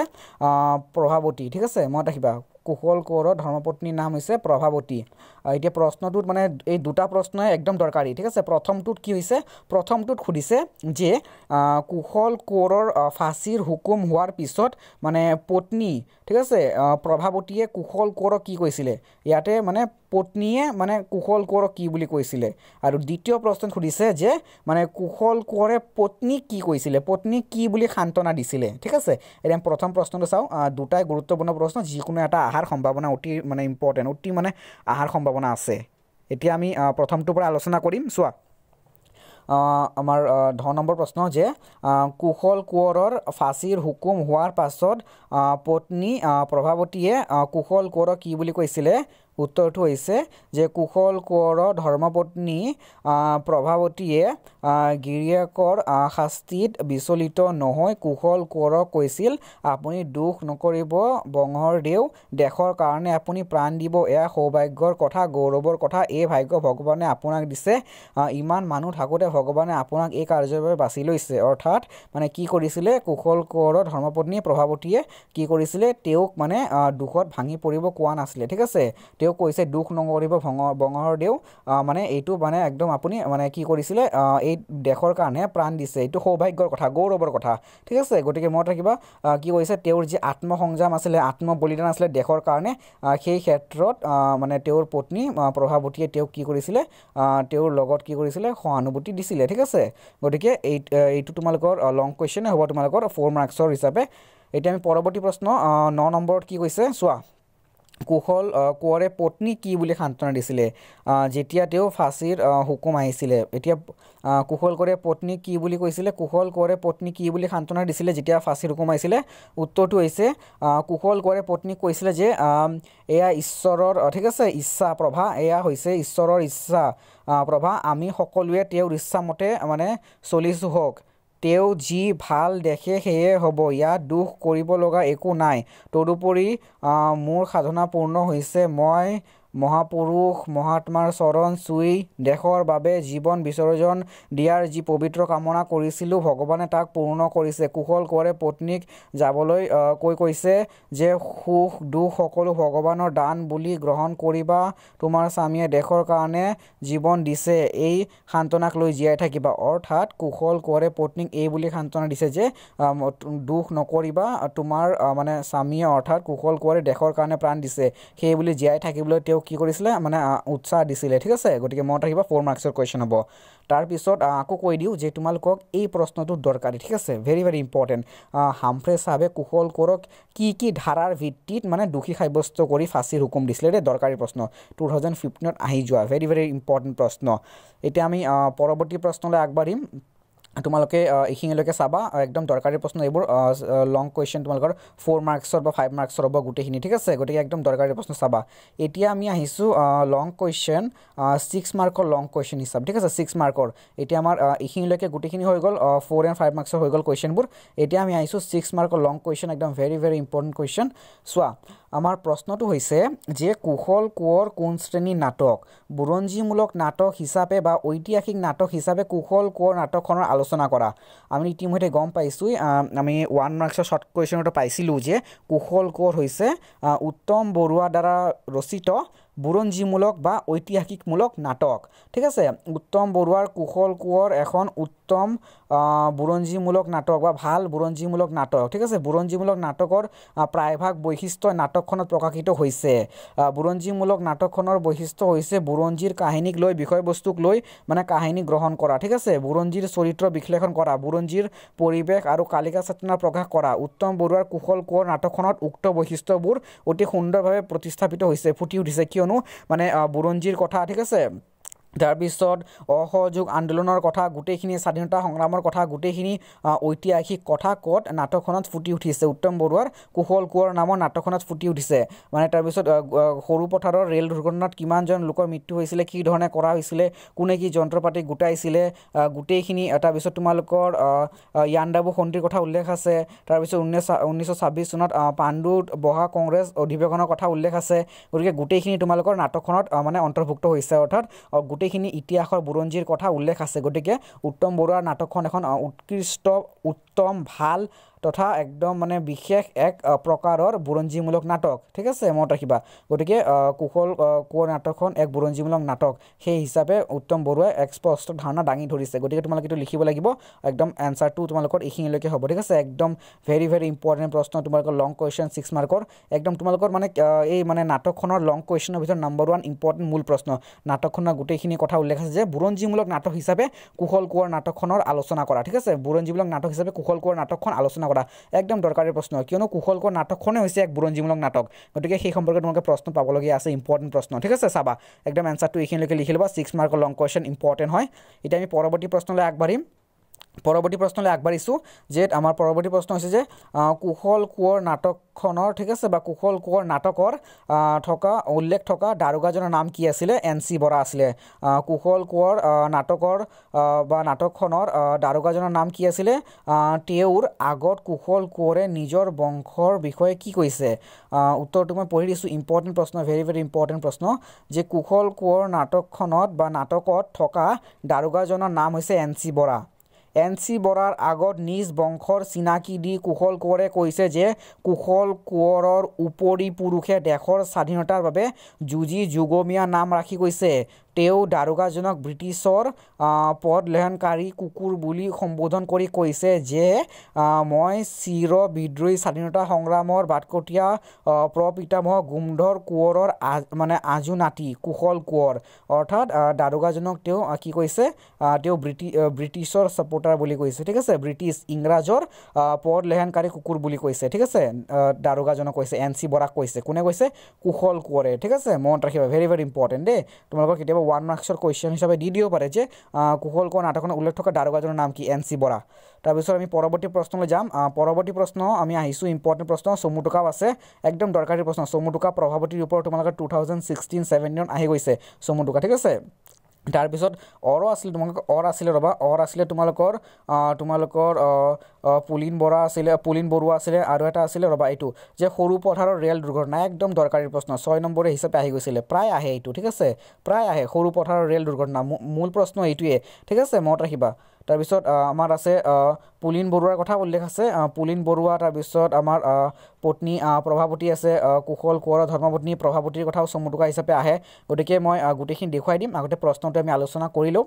প্ৰভাৱতী ঠিক আছে মনত ৰাখিবা কুশল কোঁৱৰৰ ধৰ্মপত্নীৰ নাম হৈছে প্ৰভাৱতী এতিয়া প্ৰশ্নটোত মানে এই দুটা প্ৰশ্নই একদম দৰকাৰী ঠিক আছে প্ৰথমটোত কি হৈছে প্ৰথমটোত সুধিছে যে কুশল কোঁৱৰৰ ফাঁচীৰ হুকুম হোৱাৰ পিছত মানে পত্নী ঠিক আছে প্ৰভাৱতীয়ে কুশল কোঁৱৰক কি কৈছিলে ইয়াতে মানে পত্নীয়ে মানে কুশল কোঁৱৰক কি বুলি কৈছিলে আৰু দ্বিতীয় প্ৰশ্ন সুধিছে যে মানে কুশল কোঁৱৰে পত্নীক কি কৈছিলে পত্নীক কি বুলি সান্তনা দিছিলে ঠিক আছে এতিয়া আমি প্ৰথম প্ৰশ্নটো চাওঁ দুটাই গুৰুত্বপূৰ্ণ প্ৰশ্ন যিকোনো এটা আহাৰ সম্ভাৱনা অতি মানে ইম্পৰ্টেণ্ট অতি মানে আহাৰ সম্ভাৱনা আছে এতিয়া আমি প্ৰথমটোৰ পৰা আলোচনা কৰিম চোৱা আমাৰ ধ নম্বৰ প্ৰশ্ন যে কুশল কোঁৱৰৰ ফাঁচীৰ হুকুম হোৱাৰ পাছত পত্নী প্ৰভাৱতীয়ে কুশল কোঁৱৰক কি বুলি কৈছিলে উত্তৰটো হৈছে যে কুশল কোঁৱৰৰ ধৰ্মপত্নী প্ৰভাৱতীয়ে গিৰিয়েকৰ শাস্তিত বিচলিত নহয় কুশল কোঁৱৰক কৈছিল আপুনি দুখ নকৰিব বংশৰ দেউ দেশৰ কাৰণে আপুনি প্ৰাণ দিব এয়া সৌভাগ্যৰ কথা গৌৰৱৰ কথা এই ভাগ্য ভগৱানে আপোনাক দিছে ইমান মানুহ থাকোঁতে ভগৱানে আপোনাক এই কাৰ্যৰ বাবে বাছি লৈছে অৰ্থাৎ মানে কি কৰিছিলে কুশল কোঁৱৰৰ ধৰ্মপত্নী প্ৰভাৱতীয়ে কি কৰিছিলে তেওঁক মানে দুখত ভাঙি পৰিব কোৱা নাছিলে ঠিক আছে তেওঁ কৈছে দুখ নকৰিব ভঙ বঙহৰ দেউ মানে এইটো মানে একদম আপুনি মানে কি কৰিছিলে এই দেশৰ কাৰণে প্ৰাণ দিছে এইটো সৌভাগ্যৰ কথা গৌৰৱৰ কথা ঠিক আছে গতিকে মনত ৰাখিবা কি কৈছে তেওঁৰ যি আত্মসংযাম আছিলে আত্মবলিদান আছিলে দেশৰ কাৰণে সেই ক্ষেত্ৰত মানে তেওঁৰ পত্নী প্ৰভাৱতীয়ে তেওঁক কি কৰিছিলে তেওঁৰ লগত কি কৰিছিলে সহানুভূতি দিছিলে ঠিক আছে গতিকে এই এইটো তোমালোকৰ লং কুৱেশ্যনে হ'ব তোমালোকৰ ফ'ৰ মাৰ্কছৰ হিচাপে এতিয়া আমি পৰৱৰ্তী প্ৰশ্ন ন নম্বৰত কি কৈছে চোৱা কুশল কোঁৱৰে পত্নীক কি বুলি সান্ত্বনা দিছিলে যেতিয়া তেওঁ ফাঁচীৰ হুকুম আহিছিলে এতিয়া কুশল কোঁৱৰে পত্নীক কি বুলি কৈছিলে কুশল কোঁৱৰে পত্নী কি বুলি সান্তনা দিছিলে যেতিয়া ফাঁচীৰ হুকুম আহিছিলে উত্তৰটো হৈছে কুশল কোঁৱৰে পত্নীক কৈছিলে যে এয়া ঈশ্বৰৰ ঠিক আছে ইচ্ছা প্ৰভা এয়া হৈছে ঈশ্বৰৰ ইচ্ছা প্ৰভা আমি সকলোৱে তেওঁৰ ইচ্ছামতে মানে চলিছোঁ হওক তেওঁ যি ভাল দেখে সেয়ে হ'ব ইয়াত দুখ কৰিব লগা একো নাই তদুপৰি মোৰ সাধনা পূৰ্ণ হৈছে মই মহাপুৰুষ মহাত্মাৰ চৰণ চুই দেশৰ বাবে জীৱন বিসৰ্জন দিয়াৰ যি পবিত্ৰ কামনা কৰিছিলোঁ ভগৱানে তাক পূৰ্ণ কৰিছে কুশল কোঁৱৰে পত্নীক যাবলৈ কৈ কৈছে যে সুখ দুখ সকলো ভগৱানৰ দান বুলি গ্ৰহণ কৰিবা তোমাৰ স্বামীয়ে দেশৰ কাৰণে জীৱন দিছে এই সান্তনাক লৈ জীয়াই থাকিবা অৰ্থাৎ কুশল কোঁৱৰে পত্নীক এই বুলি সান্তনা দিছে যে দুখ নকৰিবা তোমাৰ মানে স্বামীয়ে অৰ্থাৎ কুশল কোঁৱৰে দেশৰ কাৰণে প্ৰাণ দিছে সেইবুলি জীয়াই থাকিবলৈ তেওঁ কি কৰিছিলে মানে উৎসাহ দিছিলে ঠিক আছে গতিকে মনত ৰাখিবা ফ'ৰ মাৰ্কছৰ কুৱেশ্যন হ'ব তাৰপিছত আকৌ কৈ দিওঁ যে তোমালোকক এই প্ৰশ্নটো দৰকাৰী ঠিক আছে ভেৰি ভেৰি ইম্পৰ্টেণ্ট হামফ্ৰে চাহাবে কুশল কৰক কি কি ধাৰাৰ ভিত্তিত মানে দোষী সাব্যস্ত কৰি ফাঁচীৰ হুকুম দিছিলে দেই দৰকাৰী প্ৰশ্ন টু থাউজেণ্ড ফিফটিনত আহি যোৱা ভেৰি ভেৰি ইম্পৰ্টেণ্ট প্ৰশ্ন এতিয়া আমি পৰৱৰ্তী প্ৰশ্নলৈ আগবাঢ়িম তোমালোকে এইখিনিলৈকে চাবা একদম দৰকাৰী প্ৰশ্ন এইবোৰ লং কুৱেশ্যন তোমালোকৰ ফ'ৰ মাৰ্কছৰ বা ফাইভ মাৰ্কছৰ হ'ব গোটেইখিনি ঠিক আছে গতিকে একদম দৰকাৰী প্ৰশ্ন চাবা এতিয়া আমি আহিছোঁ লং কুৱেশ্যন ছিক্স মাৰ্কৰ লং কুৱেশ্যন হিচাপ ঠিক আছে ছিক্স মাৰ্কৰ এতিয়া আমাৰ এইখিনিলৈকে গোটেইখিনি হৈ গ'ল ফ'ৰ এণ্ড ফাইভ মাৰ্কছৰ হৈ গ'ল কুৱেশ্যনবোৰ এতিয়া আমি আহিছোঁ ছিক্স মাৰ্কৰ লং কুৱেশ্যন একদম ভেৰি ভেৰি ইম্পৰ্টেণ্ট কুৱেশ্যন চোৱা আমাৰ প্ৰশ্নটো হৈছে যে কুশল কোঁৱৰ কোন শ্ৰেণীৰ নাটক বুৰঞ্জীমূলক নাটক হিচাপে বা ঐতিহাসিক নাটক হিচাপে কুশল কোঁৱৰ নাটকখনৰ আলোচনা কৰা আমি ইতিমধ্যে গম পাইছোঁ আমি ওৱান মাৰ্কছৰ শ্বৰ্ট কুৱেশ্যনতো পাইছিলোঁ যে কুশল কোঁৱৰ হৈছে উত্তম বৰুৱাৰ দ্বাৰা ৰচিত বুৰঞ্জীমূলক বা ঐতিহাসিকমূলক নাটক ঠিক আছে উত্তম বৰুৱাৰ কুশল কোঁৱৰ এখন উত্ত উত্তম বুৰঞ্জীমূলক নাটক বা ভাল বুৰঞ্জীমূলক নাটক ঠিক আছে বুৰঞ্জীমূলক নাটকৰ প্ৰায়ভাগ বৈশিষ্ট্য নাটকখনত প্ৰকাশিত হৈছে বুৰঞ্জীমূলক নাটকখনৰ বৈশিষ্ট্য হৈছে বুৰঞ্জীৰ কাহিনীক লৈ বিষয়বস্তুক লৈ মানে কাহিনী গ্ৰহণ কৰা ঠিক আছে বুৰঞ্জীৰ চৰিত্ৰ বিশ্লেষণ কৰা বুৰঞ্জীৰ পৰিৱেশ আৰু কালিকা চেতনা প্ৰকাশ কৰা উত্তম বৰুৱাৰ কুশল কোঁৱৰ নাটকখনত উক্ত বৈশিষ্ট্যবোৰ অতি সুন্দৰভাৱে প্ৰতিস্থাপিত হৈছে ফুটি উঠিছে কিয়নো মানে বুৰঞ্জীৰ কথা ঠিক আছে তাৰপিছত অসহযোগ আন্দোলনৰ কথা গোটেইখিনি স্বাধীনতা সংগ্ৰামৰ কথা গোটেইখিনি ঐতিহাসিক কথা ক'ত নাটকখনত ফুটি উঠিছে উত্তম বৰুৱাৰ কুশল কোঁৱৰ নামৰ নাটকখনত ফুটি উঠিছে মানে তাৰপিছত সৰু পথাৰৰ ৰে'ল দুৰ্ঘটনাত কিমানজন লোকৰ মৃত্যু হৈছিলে কি ধৰণে কৰা হৈছিলে কোনে কি যন্ত্ৰ পাতি গোটাইছিলে গোটেইখিনি তাৰপিছত তোমালোকৰ ইয়াণ্ডাবু সন্ধিৰ কথা উল্লেখ আছে তাৰপিছত ঊনৈছ ঊনৈছশ ছাব্বিছ চনত পাণ্ডু বহা কংগ্ৰেছ অধিৱেশনৰ কথা উল্লেখ আছে গতিকে গোটেইখিনি তোমালোকৰ নাটকখনত মানে অন্তৰ্ভুক্ত হৈছে অৰ্থাৎ গোটেইখিনি ইতিহাসৰ বুৰঞ্জীৰ কথা উল্লেখ আছে গতিকে উত্তম বৰুৱাৰ নাটকখন এখন উৎকৃষ্ট উত্তম ভাল তথা একদম মানে বিশেষ এক প্ৰকাৰৰ বুৰঞ্জীমূলক নাটক ঠিক আছে মনত ৰাখিবা গতিকে কুশল কোঁৱৰ নাটকখন এক বুৰঞ্জীমূলক নাটক সেই হিচাপে উত্তম বৰুৱাই এক স্পষ্ট ধাৰণা দাঙি ধৰিছে গতিকে তোমালোকে এইটো লিখিব লাগিব একদম এনচাৰটো তোমালোকৰ এইখিনিলৈকে হ'ব ঠিক আছে একদম ভেৰি ভেৰি ইম্পৰ্টেণ্ট প্ৰশ্ন তোমালোকৰ লং কুৱেশ্যন ছিক্স মাৰ্কৰ একদম তোমালোকৰ মানে এই মানে নাটকখনৰ লং কুৱেশ্যনৰ ভিতৰত নম্বৰ ওৱান ইম্পৰ্টেণ্ট মূল প্ৰশ্ন নাটকখনৰ গোটেইখিনি কথা উল্লেখ আছে যে বুৰঞ্জীমূলক নাটক হিচাপে কুশল কোঁৱৰ নাটকখনৰ আলোচনা কৰা ঠিক আছে বুৰঞ্জীমূলক নাটক হিচাপে কুশল কোঁৱৰ নাটকখন আলোচনা কৰা কৰা একদম দৰকাৰী প্ৰশ্ন কিয়নো কুশল কোঁৱৰ নাটকখনেই হৈছে এক বুৰঞ্জীমূলক নাটক গতিকে সেই সম্পৰ্কে তোমালোকে প্ৰশ্ন পাবলগীয়া আছে ইম্পৰ্টেণ্ট প্ৰশ্ন ঠিক আছে চাবা একদম এনচাৰটো এইখিনিলৈকে লিখি ল'বা ছিক্স মাৰ্কৰ লং কুৱেশ্যন ইম্পৰ্টেণ্ট হয় এতিয়া আমি পৰৱৰ্তী প্ৰশ্নলৈ আগবাঢ়িম পৰৱৰ্তী প্ৰশ্নলৈ আগবাঢ়িছোঁ যে আমাৰ পৰৱৰ্তী প্ৰশ্ন হৈছে যে কুশল কোঁৱৰ নাটকখনৰ ঠিক আছে বা কুশল কোঁৱৰ নাটকৰ থকা উল্লেখ থকা দাৰোগাজনৰ নাম কি আছিলে এন চি বৰা আছিলে কুশল কোঁৱৰ নাটকৰ বা নাটকখনৰ দাৰোগাজনৰ নাম কি আছিলে তেওঁৰ আগত কুশল কোঁৱৰে নিজৰ বংশৰ বিষয়ে কি কৈছে উত্তৰটো মই পঢ়ি দিছোঁ ইম্পৰ্টেণ্ট প্ৰশ্ন ভেৰি ভেৰি ইম্পৰ্টেণ্ট প্ৰশ্ন যে কুশল কোঁৱৰ নাটকখনত বা নাটকত থকা দাৰোগাজনৰ নাম হৈছে N C Bora N C বৰাৰ আগত নিজ বংশৰ চিনাকি দি কুশল কোঁৱৰে কৈছে যে কুশল কোঁৱৰৰ উপৰি পুৰুষে দেশৰ স্বাধীনতাৰ বাবে যুঁজি যুগমীয়া নাম ৰাখি গৈছে তেওঁ দাৰোগাজনক ব্ৰিটিছৰ পদ পদলেহনকাৰী কুকুৰ বুলি সম্বোধন কৰি কৈছে যে মই চিৰ বিদ্ৰোহী স্বাধীনতা সংগ্ৰামৰ বাটকটীয়া প্ৰপিতামহ গুমধৰ কোঁৱৰৰ আ মানে আজো নাতি কুশল কোঁৱৰ অৰ্থাৎ দাৰোগাজনক তেওঁ কি কৈছে তেওঁ ব্ৰিটি ব্ৰিটিছৰ ছাপৰ্টাৰ বুলি কৈছে ঠিক আছে ব্ৰিটিছ ইংৰাজৰ পদ পদলেহনকাৰী কুকুৰ বুলি কৈছে ঠিক আছে দাৰোগাজনক কৈছে এন চি বৰাক কৈছে কোনে কৈছে কুশল কোঁৱৰে ঠিক আছে মনত ৰাখিবা ভেৰি ভেৰি ইম্পৰ্টেণ্ট দেই তোমালোকৰ কেতিয়াবা ওৱান মাৰ্কছৰ কুৱেশ্যন হিচাপে দি দিব পাৰে যে কুশল কোঁৱৰ নাটকখনত উল্লেখ থকা দাৰোগাজনৰ নাম কি এন চি বৰা তাৰপিছত আমি পৰৱৰ্তী প্ৰশ্নলৈ যাম পৰৱৰ্তী প্ৰশ্ন আমি আহিছোঁ ইম্পৰ্টেণ্ট প্ৰশ্ন চমু টুকাপ আছে একদম দৰকাৰী প্ৰশ্ন চমু টুকাপ প্ৰভাৱতীৰ ওপৰত তোমালোকে টু থাউজেণ্ড ছিক্সটিন ছেভেণ্টিনত আহি গৈছে চমু টুকা ঠিক আছে তাৰপিছত অৰ আছিলে তোমালোকৰ অৰ আছিলে ৰ'বা অৰ আছিলে তোমালোকৰ তোমালোকৰ পুলিন বৰা আছিলে পুলিন বৰুৱা আছিলে আৰু এটা আছিলে ৰ'বা এইটো যে সৰু পথাৰৰ ৰেল দুৰ্ঘটনা একদম দৰকাৰী প্ৰশ্ন ছয় নম্বৰ হিচাপে আহি গৈছিলে প্ৰায় আহে এইটো ঠিক আছে প্ৰায় আহে সৰু পথাৰৰ ৰেল দুৰ্ঘটনা মূল প্ৰশ্ন এইটোৱে ঠিক আছে মনত ৰাখিবা তাৰপিছত আমাৰ আছে পুলিন বৰুৱাৰ কথা উল্লেখ আছে পুলিন বৰুৱা তাৰপিছত আমাৰ পত্নী প্ৰভাৱতী আছে কুশল কোঁৱৰৰ ধৰ্মপত্নী প্ৰভাৱতীৰ কথাও চমুটোকা হিচাপে আহে গতিকে মই গোটেইখিনি দেখুৱাই দিম আগতে প্ৰশ্নটো আমি আলোচনা কৰিলোঁ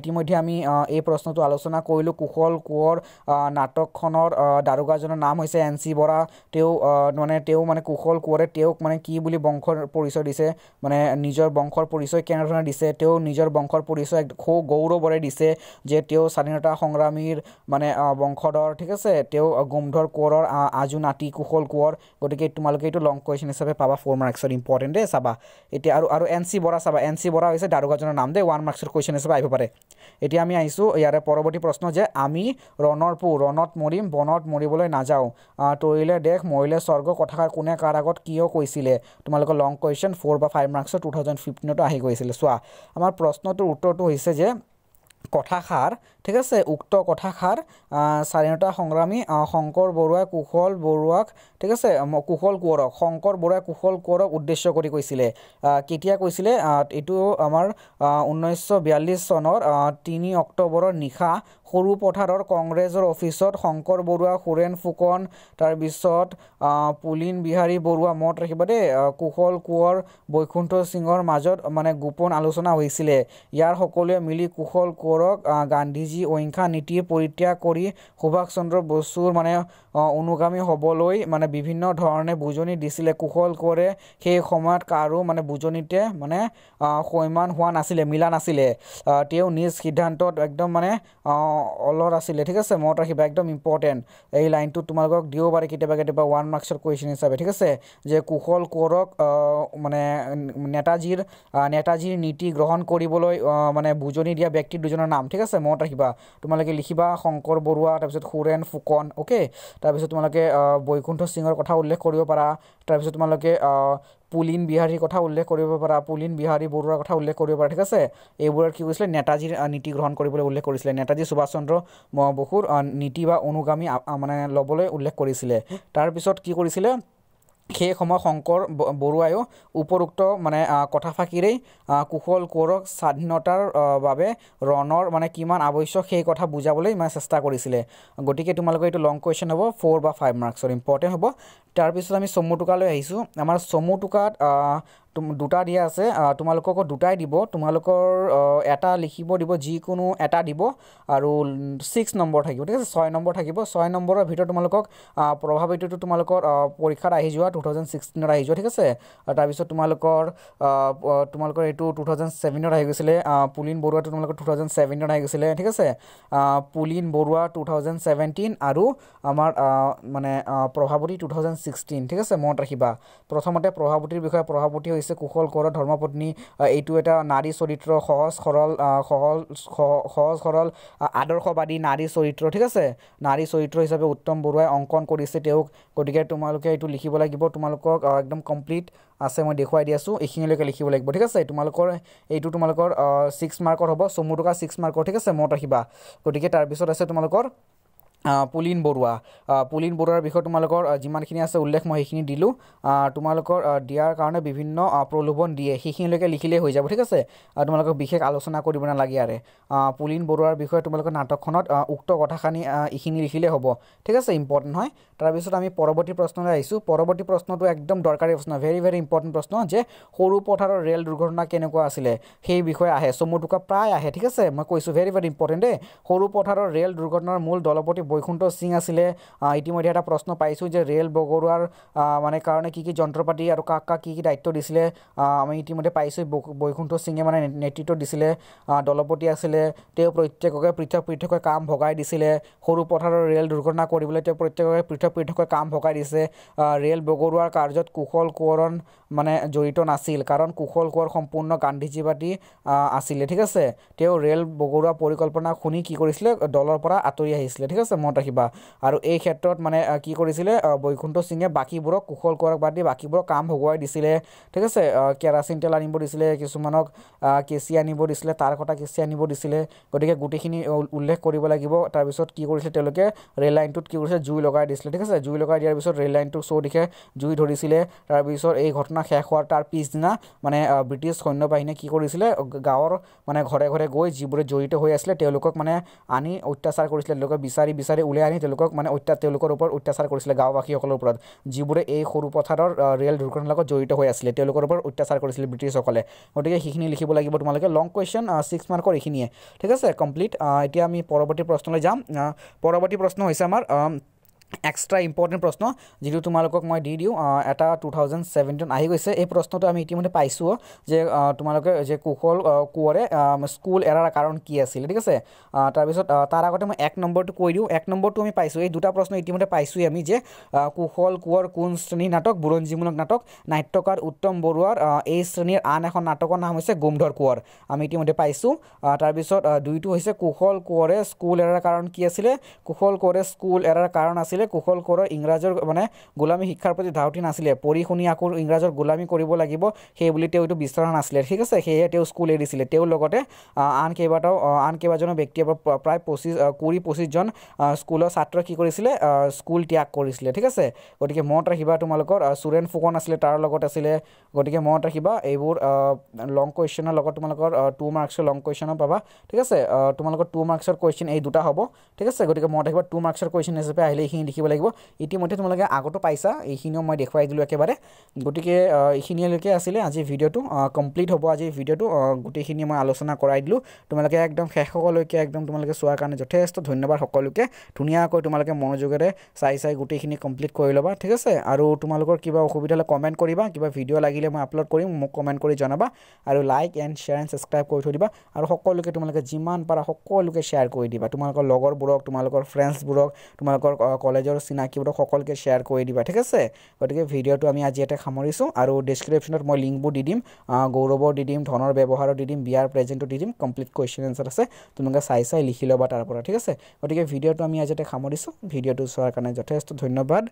ইতিমধ্যে আমি এই প্ৰশ্নটো আলোচনা কৰিলোঁ কুশল কোঁৱৰ না নাটকখনৰ দাৰোগাজনৰ নাম হৈছে এন চি বৰা তেওঁ মানে তেওঁ মানে কুশল কোঁৱৰে তেওঁক মানে কি বুলি বংশৰ পৰিচয় দিছে মানে নিজৰ বংশৰ পৰিচয় কেনেধৰণে দিছে তেওঁ নিজৰ বংশৰ পৰিচয় সৌ গৌৰৱৰে দিছে যে তেওঁ স্বাধীনতা সংগ্ৰামীৰ মানে বংশধৰ ঠিক আছে তেওঁ গুমধৰ কোঁৱৰৰ আজো নাতি কুশল কোঁৱৰ গতিকে তোমালোকে এইটো লং কুৱেশ্যন হিচাপে পাবা ফ'ৰ মাৰ্কছৰ ইম্পৰ্টেণ্ট দেই চাবা এতিয়া আৰু আৰু এন চি বৰা চাবা এন চি বৰা হৈছে দাৰোগাজনৰ নাম দেই ওৱান মাৰ্কছৰ কুৱেশ্যন হিচাপে আহিব পাৰে এতিয়া আমি আহিছোঁ ইয়াৰে পৰৱৰ্তী প্ৰশ্ন যে আমি ৰণৰ পু ৰণ বনত মৰিম বনত মৰিবলৈ নাযাওঁ তৰিলে দেশ মৰিলে স্বৰ্গ কথাষাৰ কোনে কাৰ আগত কিয় কৈছিলে তোমালোকৰ লং কুৱেশ্যন ফ'ৰ বা ফাইভ মাৰ্কছৰ টু থাউজেণ্ড ফিফটিনতো আহি গৈছিলে চোৱা আমাৰ প্ৰশ্নটোৰ উত্তৰটো হৈছে যে কথাষাৰ ঠিক আছে উক্ত কথাষাৰ স্বাধীনতা সংগ্ৰামী শংকৰ বৰুৱাই কুশল বৰুৱাক ঠিক আছে কুশল কোঁৱৰক শংকৰ বৰুৱাই কুশল কোঁৱৰক উদ্দেশ্য কৰি কৈছিলে কেতিয়া কৈছিলে এইটো আমাৰ ঊনৈছশ বিয়াল্লিছ চনৰ তিনি অক্টোবৰৰ নিশা সৰু পথাৰৰ কংগ্ৰেছৰ অফিচত শংকৰ বৰুৱা সুৰেণ ফুকন তাৰপিছত পুলিন বিহাৰী বৰুৱা মত ৰাখিব দেই কুশল কোঁৱৰ বৈকুণ্ঠ সিঙৰ মাজত মানে গোপন আলোচনা হৈছিলে ইয়াৰ সকলোৱে মিলি কুশল কোঁৱৰক গান্ধীজী যি অসংখ্যা নীতিৰ পৰিত্যাগ কৰি সুভাষ চন্দ্ৰ বসুৰ মানে অনুগামী হ'বলৈ মানে বিভিন্ন ধৰণে বুজনি দিছিলে কুশল কোঁৱৰে সেই সময়ত কাৰো মানে বুজনিতে মানে সৈমান হোৱা নাছিলে মিলা নাছিলে তেওঁ নিজ সিদ্ধান্তত একদম মানে অলট আছিলে ঠিক আছে মনত ৰাখিবা একদম ইম্পৰ্টেণ্ট এই লাইনটো তোমালোকক দিব পাৰে কেতিয়াবা কেতিয়াবা ওৱান মাৰ্কছৰ কুৱেশ্যন হিচাপে ঠিক আছে যে কুশল কোঁৱৰক মানে নেতাজীৰ নেতাজীৰ নীতি গ্ৰহণ কৰিবলৈ মানে বুজনি দিয়া ব্যক্তি দুজনৰ নাম ঠিক আছে মনত ৰাখিবা তোমালোকে লিখিবা শংকৰ বৰুৱা তাৰপিছত সুৰেণ ফুকন অ'কে তাৰপিছত তোমালোকে বৈকুণ্ঠ সিঙৰ কথা উল্লেখ কৰিব পাৰা তাৰপিছত তোমালোকে পুলিন বিহাৰীৰ কথা উল্লেখ কৰিব পাৰা পুলিন বিহাৰী বৰুৱাৰ কথা উল্লেখ কৰিব পাৰা ঠিক আছে এইবোৰত কি কৈছিলে নেতাজীৰ নীতি গ্ৰহণ কৰিবলৈ উল্লেখ কৰিছিলে নেতাজী সুভাষ চন্দ্ৰ বসুৰ নীতি বা অনুগামী মানে ল'বলৈ উল্লেখ কৰিছিলে তাৰপিছত কি কৰিছিলে সেই সময়ত শংকৰ বৰুৱায়ো উপৰোক্ত মানে কথা ফাঁকিৰেই কুশল কোঁৱৰক স্বাধীনতাৰ বাবে ৰণৰ মানে কিমান আৱশ্যক সেই কথা বুজাবলৈ মানে চেষ্টা কৰিছিলে গতিকে তোমালোকৰ এইটো লং কুৱেশ্যন হ'ব ফ'ৰ বা ফাইভ মাৰ্কছৰ ইম্পৰ্টেণ্ট হ'ব তাৰপিছত আমি চমু টোকালৈ আহিছোঁ আমাৰ চমু টোকাত তুম দুটা দিয়া আছে তোমালোকক দুটাই দিব তোমালোকৰ এটা লিখিব দিব যিকোনো এটা দিব আৰু ছিক্স নম্বৰ থাকিব ঠিক আছে ছয় নম্বৰ থাকিব ছয় নম্বৰৰ ভিতৰত তোমালোকক প্ৰভাৱিতটো তোমালোকৰ পৰীক্ষাত আহি যোৱা টু থাউজেণ্ড ছিক্সটিনত আহি যোৱা ঠিক আছে আৰু তাৰপিছত তোমালোকৰ তোমালোকৰ এইটো টু থাউজেণ্ড ছেভেনত আহি গৈছিলে পুলিন বৰুৱাটো তোমালোকৰ টু থাউজেণ্ড ছেভেনত আহি গৈছিলে ঠিক আছে Pulin Baruah two thousand seventeen আৰু আমাৰ মানে প্ৰভাৱতী টু থাউজেণ্ড ছিক্সটিন ঠিক আছে মনত ৰাখিবা প্ৰথমতে প্ৰভাৱতীৰ বিষয়ে প্ৰভাৱতী হৈছে হৈছে কুশল কোঁৱৰৰ ধৰ্মপত্নী এইটো এটা নাৰী চৰিত্ৰ সহজ সৰল সহজ সৰল আদৰ্শবাদী নাৰী চৰিত্ৰ ঠিক আছে নাৰী চৰিত্ৰ হিচাপে উত্তম বৰুৱাই অংকন কৰিছে তেওঁক গতিকে তোমালোকে এইটো লিখিব লাগিব তোমালোকক একদম কমপ্লিট আছে মই দেখুৱাই দি আছোঁ এইখিনিলৈকে লিখিব লাগিব ঠিক আছে তোমালোকৰ এইটো তোমালোকৰ ছিক্স মাৰ্কৰ হ'ব চমু টকা ছিক্স মাৰ্কৰ ঠিক আছে মনত ৰাখিবা গতিকে তাৰপিছত আছে তোমালোকৰ পুলিন বৰুৱা পুলিন বৰুৱাৰ বিষয়ে তোমালোকৰ যিমানখিনি আছে উল্লেখ মই সেইখিনি দিলোঁ তোমালোকৰ দিয়াৰ কাৰণে বিভিন্ন প্ৰলোভন দিয়ে সেইখিনিলৈকে লিখিলেই হৈ যাব ঠিক আছে তোমালোকক বিশেষ আলোচনা কৰিব নালাগে ইয়াৰে পুলিন বৰুৱাৰ বিষয়ে তোমালোকৰ নাটকখনত উক্ত কথাখিনি এইখিনি লিখিলেই হ'ব ঠিক আছে ইম্পৰ্টেণ্ট হয় তাৰপিছত আমি পৰৱৰ্তী প্ৰশ্নলৈ আহিছোঁ পৰৱৰ্তী প্ৰশ্নটো একদম দৰকাৰী প্ৰশ্ন ভেৰি ভেৰি ইম্পৰ্টেণ্ট প্ৰশ্ন যে সৰু পথাৰৰ ৰে'ল দুৰ্ঘটনা কেনেকুৱা আছিলে সেই বিষয়ে আহে চমু টুকা প্ৰায় আহে ঠিক আছে মই কৈছোঁ ভেৰি ভেৰি ইম্পৰ্টেণ্ট দেই সৰু পথাৰৰ ৰে'ল দুৰ্ঘটনাৰ মূল দলপতি বৈকুণ্ঠ সিং আছিলে ইতিমধ্যে এটা প্ৰশ্ন পাইছোঁ যে ৰেল বগৰুৱাৰ মানে কাৰণে কি কি যন্ত্ৰপাতি আৰু কাক কাক কি কি দায়িত্ব দিছিলে আমি ইতিমধ্যে পাইছোঁ বৈকুণ্ঠ সিঙে মানে নেতৃত্ব দিছিলে দলপতি আছিলে তেওঁ প্ৰত্যেককে পৃথক পৃথকে কাম ভগাই দিছিলে সৰু পথাৰৰ ৰেল দুৰ্ঘটনা কৰিবলৈ তেওঁ প্ৰত্যেককে পৃথক পৃথকে কাম ভগাই দিছে ৰেল বগৰুৱাৰ কাৰ্যত কুশল কোঁৱৰণ মানে জড়িত নাছিল কাৰণ কুশল কোঁৱৰ সম্পূৰ্ণ গান্ধীজীবাদী আছিলে ঠিক আছে তেওঁ ৰেল বগৰুৱা পৰিকল্পনা শুনি কি কৰিছিলে দলৰ পৰা আঁতৰি আহিছিলে ঠিক আছে আছে মনত ৰাখিবা আৰু এই ক্ষেত্ৰত মানে কি কৰিছিলে বৈকুণ্ঠ সিঙে বাকীবোৰক কুশল কৰক বাদ দি বাকীবোৰক কাম ভগোৱাই দিছিলে ঠিক আছে কেৰাচিন তেল আনিব দিছিলে কিছুমানক কেঁচি আনিব দিছিলে তাৰ কটা কেঁচি আনিব দিছিলে গতিকে গোটেইখিনি উল্লেখ কৰিব লাগিব তাৰপিছত কি কৰিছিলে তেওঁলোকে ৰেল লাইনটোত কি কৰিছিলে জুই লগাই দিছিলে ঠিক আছে জুই লগাই দিয়াৰ পিছত ৰেল লাইনটোক চৌ দিশে জুই ধৰিছিলে তাৰপিছত এই ঘটনা শেষ হোৱাৰ তাৰ পিছদিনা মানে ব্ৰিটিছ সৈন্য বাহিনীয়ে কি কৰিছিলে গাঁৱৰ মানে ঘৰে ঘৰে গৈ যিবোৰে জড়িত হৈ আছিলে তেওঁলোকক মানে আনি অত্যাচাৰ কৰিছিলে তেওঁলোকে বিচাৰি বিচাৰি উলিয়াই আনি তেওঁলোকক মানে অত্যা তেওঁলোকৰ ওপৰত অত্যাচাৰ কৰিছিলে গাঁওবাসীসকলৰ ওপৰত যিবোৰে এই সৰু পথাৰৰ ৰেল দুৰ্ঘটনাৰ লগত জড়িত হৈ আছিলে তেওঁলোকৰ ওপৰত অত্যাচাৰ কৰিছিলে ব্ৰিটিছসকলে গতিকে সেইখিনি লিখিব লাগিব তোমালোকে লং কুৱেশ্যন ছিক্স মাৰ্কৰ এইখিনিয়ে ঠিক আছে কমপ্লিট এতিয়া আমি পৰৱৰ্তী প্ৰশ্নলৈ যাম পৰৱৰ্তী প্ৰশ্ন হৈছে আমাৰ এক্সট্ৰা ইম্পৰ্টেণ্ট প্ৰশ্ন যিটো তোমালোকক মই দি দিওঁ এটা টু থাউজেণ্ড ছেভেণ্টিন আহি গৈছে এই প্ৰশ্নটো আমি ইতিমধ্যে পাইছোঁ যে তোমালোকে যে কুশল কোঁৱৰে স্কুল এৰাৰ কাৰণ কি আছিলে ঠিক আছে তাৰপিছত তাৰ আগতে মই এক নম্বৰটো কৈ দিওঁ এক নম্বৰটো আমি পাইছোঁ এই দুটা প্ৰশ্ন ইতিমধ্যে পাইছোঁ আমি যে কুশল কোঁৱৰ কোন শ্ৰেণীৰ নাটক বুৰঞ্জীমূলক নাটক নাট্যকাৰ উত্তম বৰুৱাৰ এই শ্ৰেণীৰ আন এখন নাটকৰ নাম হৈছে গোমধৰ কোঁৱৰ আমি ইতিমধ্যে পাইছোঁ তাৰপিছত দুইটো হৈছে কুশল কোঁৱৰে স্কুল এৰাৰ কাৰণ কি আছিলে কুশল কোঁৱৰে স্কুল এৰাৰ কাৰণ আছিলে নাছিলে কুশল কোঁৱৰৰ ইংৰাজৰ মানে গোলামী শিক্ষাৰ প্ৰতি ধাউতি নাছিলে পঢ়ি শুনি আকৌ ইংৰাজৰ গোলামী কৰিব লাগিব সেই বুলি তেওঁ এইটো বিচৰা নাছিলে ঠিক আছে সেয়েহে তেওঁ স্কুল এৰি দিছিলে তেওঁৰ লগতে আন কেইবাটাও আন কেইবাজনো ব্যক্তিয়ে প্ৰায় পঁচিছ কুৰি পঁচিছজন স্কুলৰ ছাত্ৰ কি কৰিছিলে স্কুল ত্যাগ কৰিছিলে ঠিক আছে গতিকে মনত ৰাখিবা তোমালোকৰ চুৰেণ ফুকন আছিলে তাৰ লগত আছিলে গতিকে মনত ৰাখিবা এইবোৰ লং কুৱেশ্যনৰ লগত তোমালোকৰ টু মাৰ্কছৰ লং কুৱেশ্যনৰ পাবা ঠিক আছে তোমালোকৰ টু মাৰ্কছৰ কুৱেশ্যন এই দুটা হ'ব ঠিক আছে গতিকে মনত ৰাখিবা টু মাৰ্কছৰ কুৱেশ্যন হিচাপে আহিলে এইখিনি দেখিব লাগিব ইতিমধ্যে তোমালোকে আগতো পাইছা এইখিনিও মই দেখুৱাই দিলোঁ একেবাৰে গতিকে এইখিনিলৈকে আছিলে আজি ভিডিঅ'টো কমপ্লিট হ'ব আজি ভিডিঅ'টো গোটেইখিনি মই আলোচনা কৰাই দিলোঁ তোমালোকে একদম শেষলৈকে একদম তোমালোকে চোৱাৰ কাৰণে যথেষ্ট ধন্যবাদ সকলোকে ধুনীয়াকৈ তোমালোকে মনোযোগেৰে চাই চাই গোটেইখিনি কমপ্লিট কৰি ল'বা ঠিক আছে আৰু তোমালোকৰ কিবা অসুবিধা হ'লে কমেণ্ট কৰিবা কিবা ভিডিঅ' লাগিলে মই আপলোড কৰিম মোক কমেণ্ট কৰি জনাবা আৰু like and share and subscribe কৰি থৈ দিবা আৰু সকলোকে তোমালোকে যিমান পাৰা সকলোকে শ্বেয়াৰ কৰি দিবা তোমালোকৰ লগৰবোৰক তোমালোকৰ ফ্ৰেণ্ডছবোৰক তোমালোকৰ কলেজ কলেজৰ চিনাকিবোৰ সকলোকে শ্বেয়াৰ কৰি দিবা ঠিক আছে গতিকে ভিডিঅ'টো আমি আজি ইয়াতে সামৰিছোঁ আৰু ডিছক্ৰিপশ্যনত মই লিংকবোৰ দি দিম গৌৰৱৰ দি দিম ধনৰ ব্যৱহাৰো দি দিম বিয়াৰ প্ৰেজেণ্টো দি দিম কমপ্লিট কুৱেশ্যন এনচাৰ আছে তোমালোকে চাই চাই লিখি ল'বা তাৰ পৰা ঠিক আছে গতিকে ভিডিঅ'টো আমি আজি ইয়াতে সামৰিছোঁ ভিডিঅ'টো চোৱাৰ কাৰণে যথেষ্ট ধন্যবাদ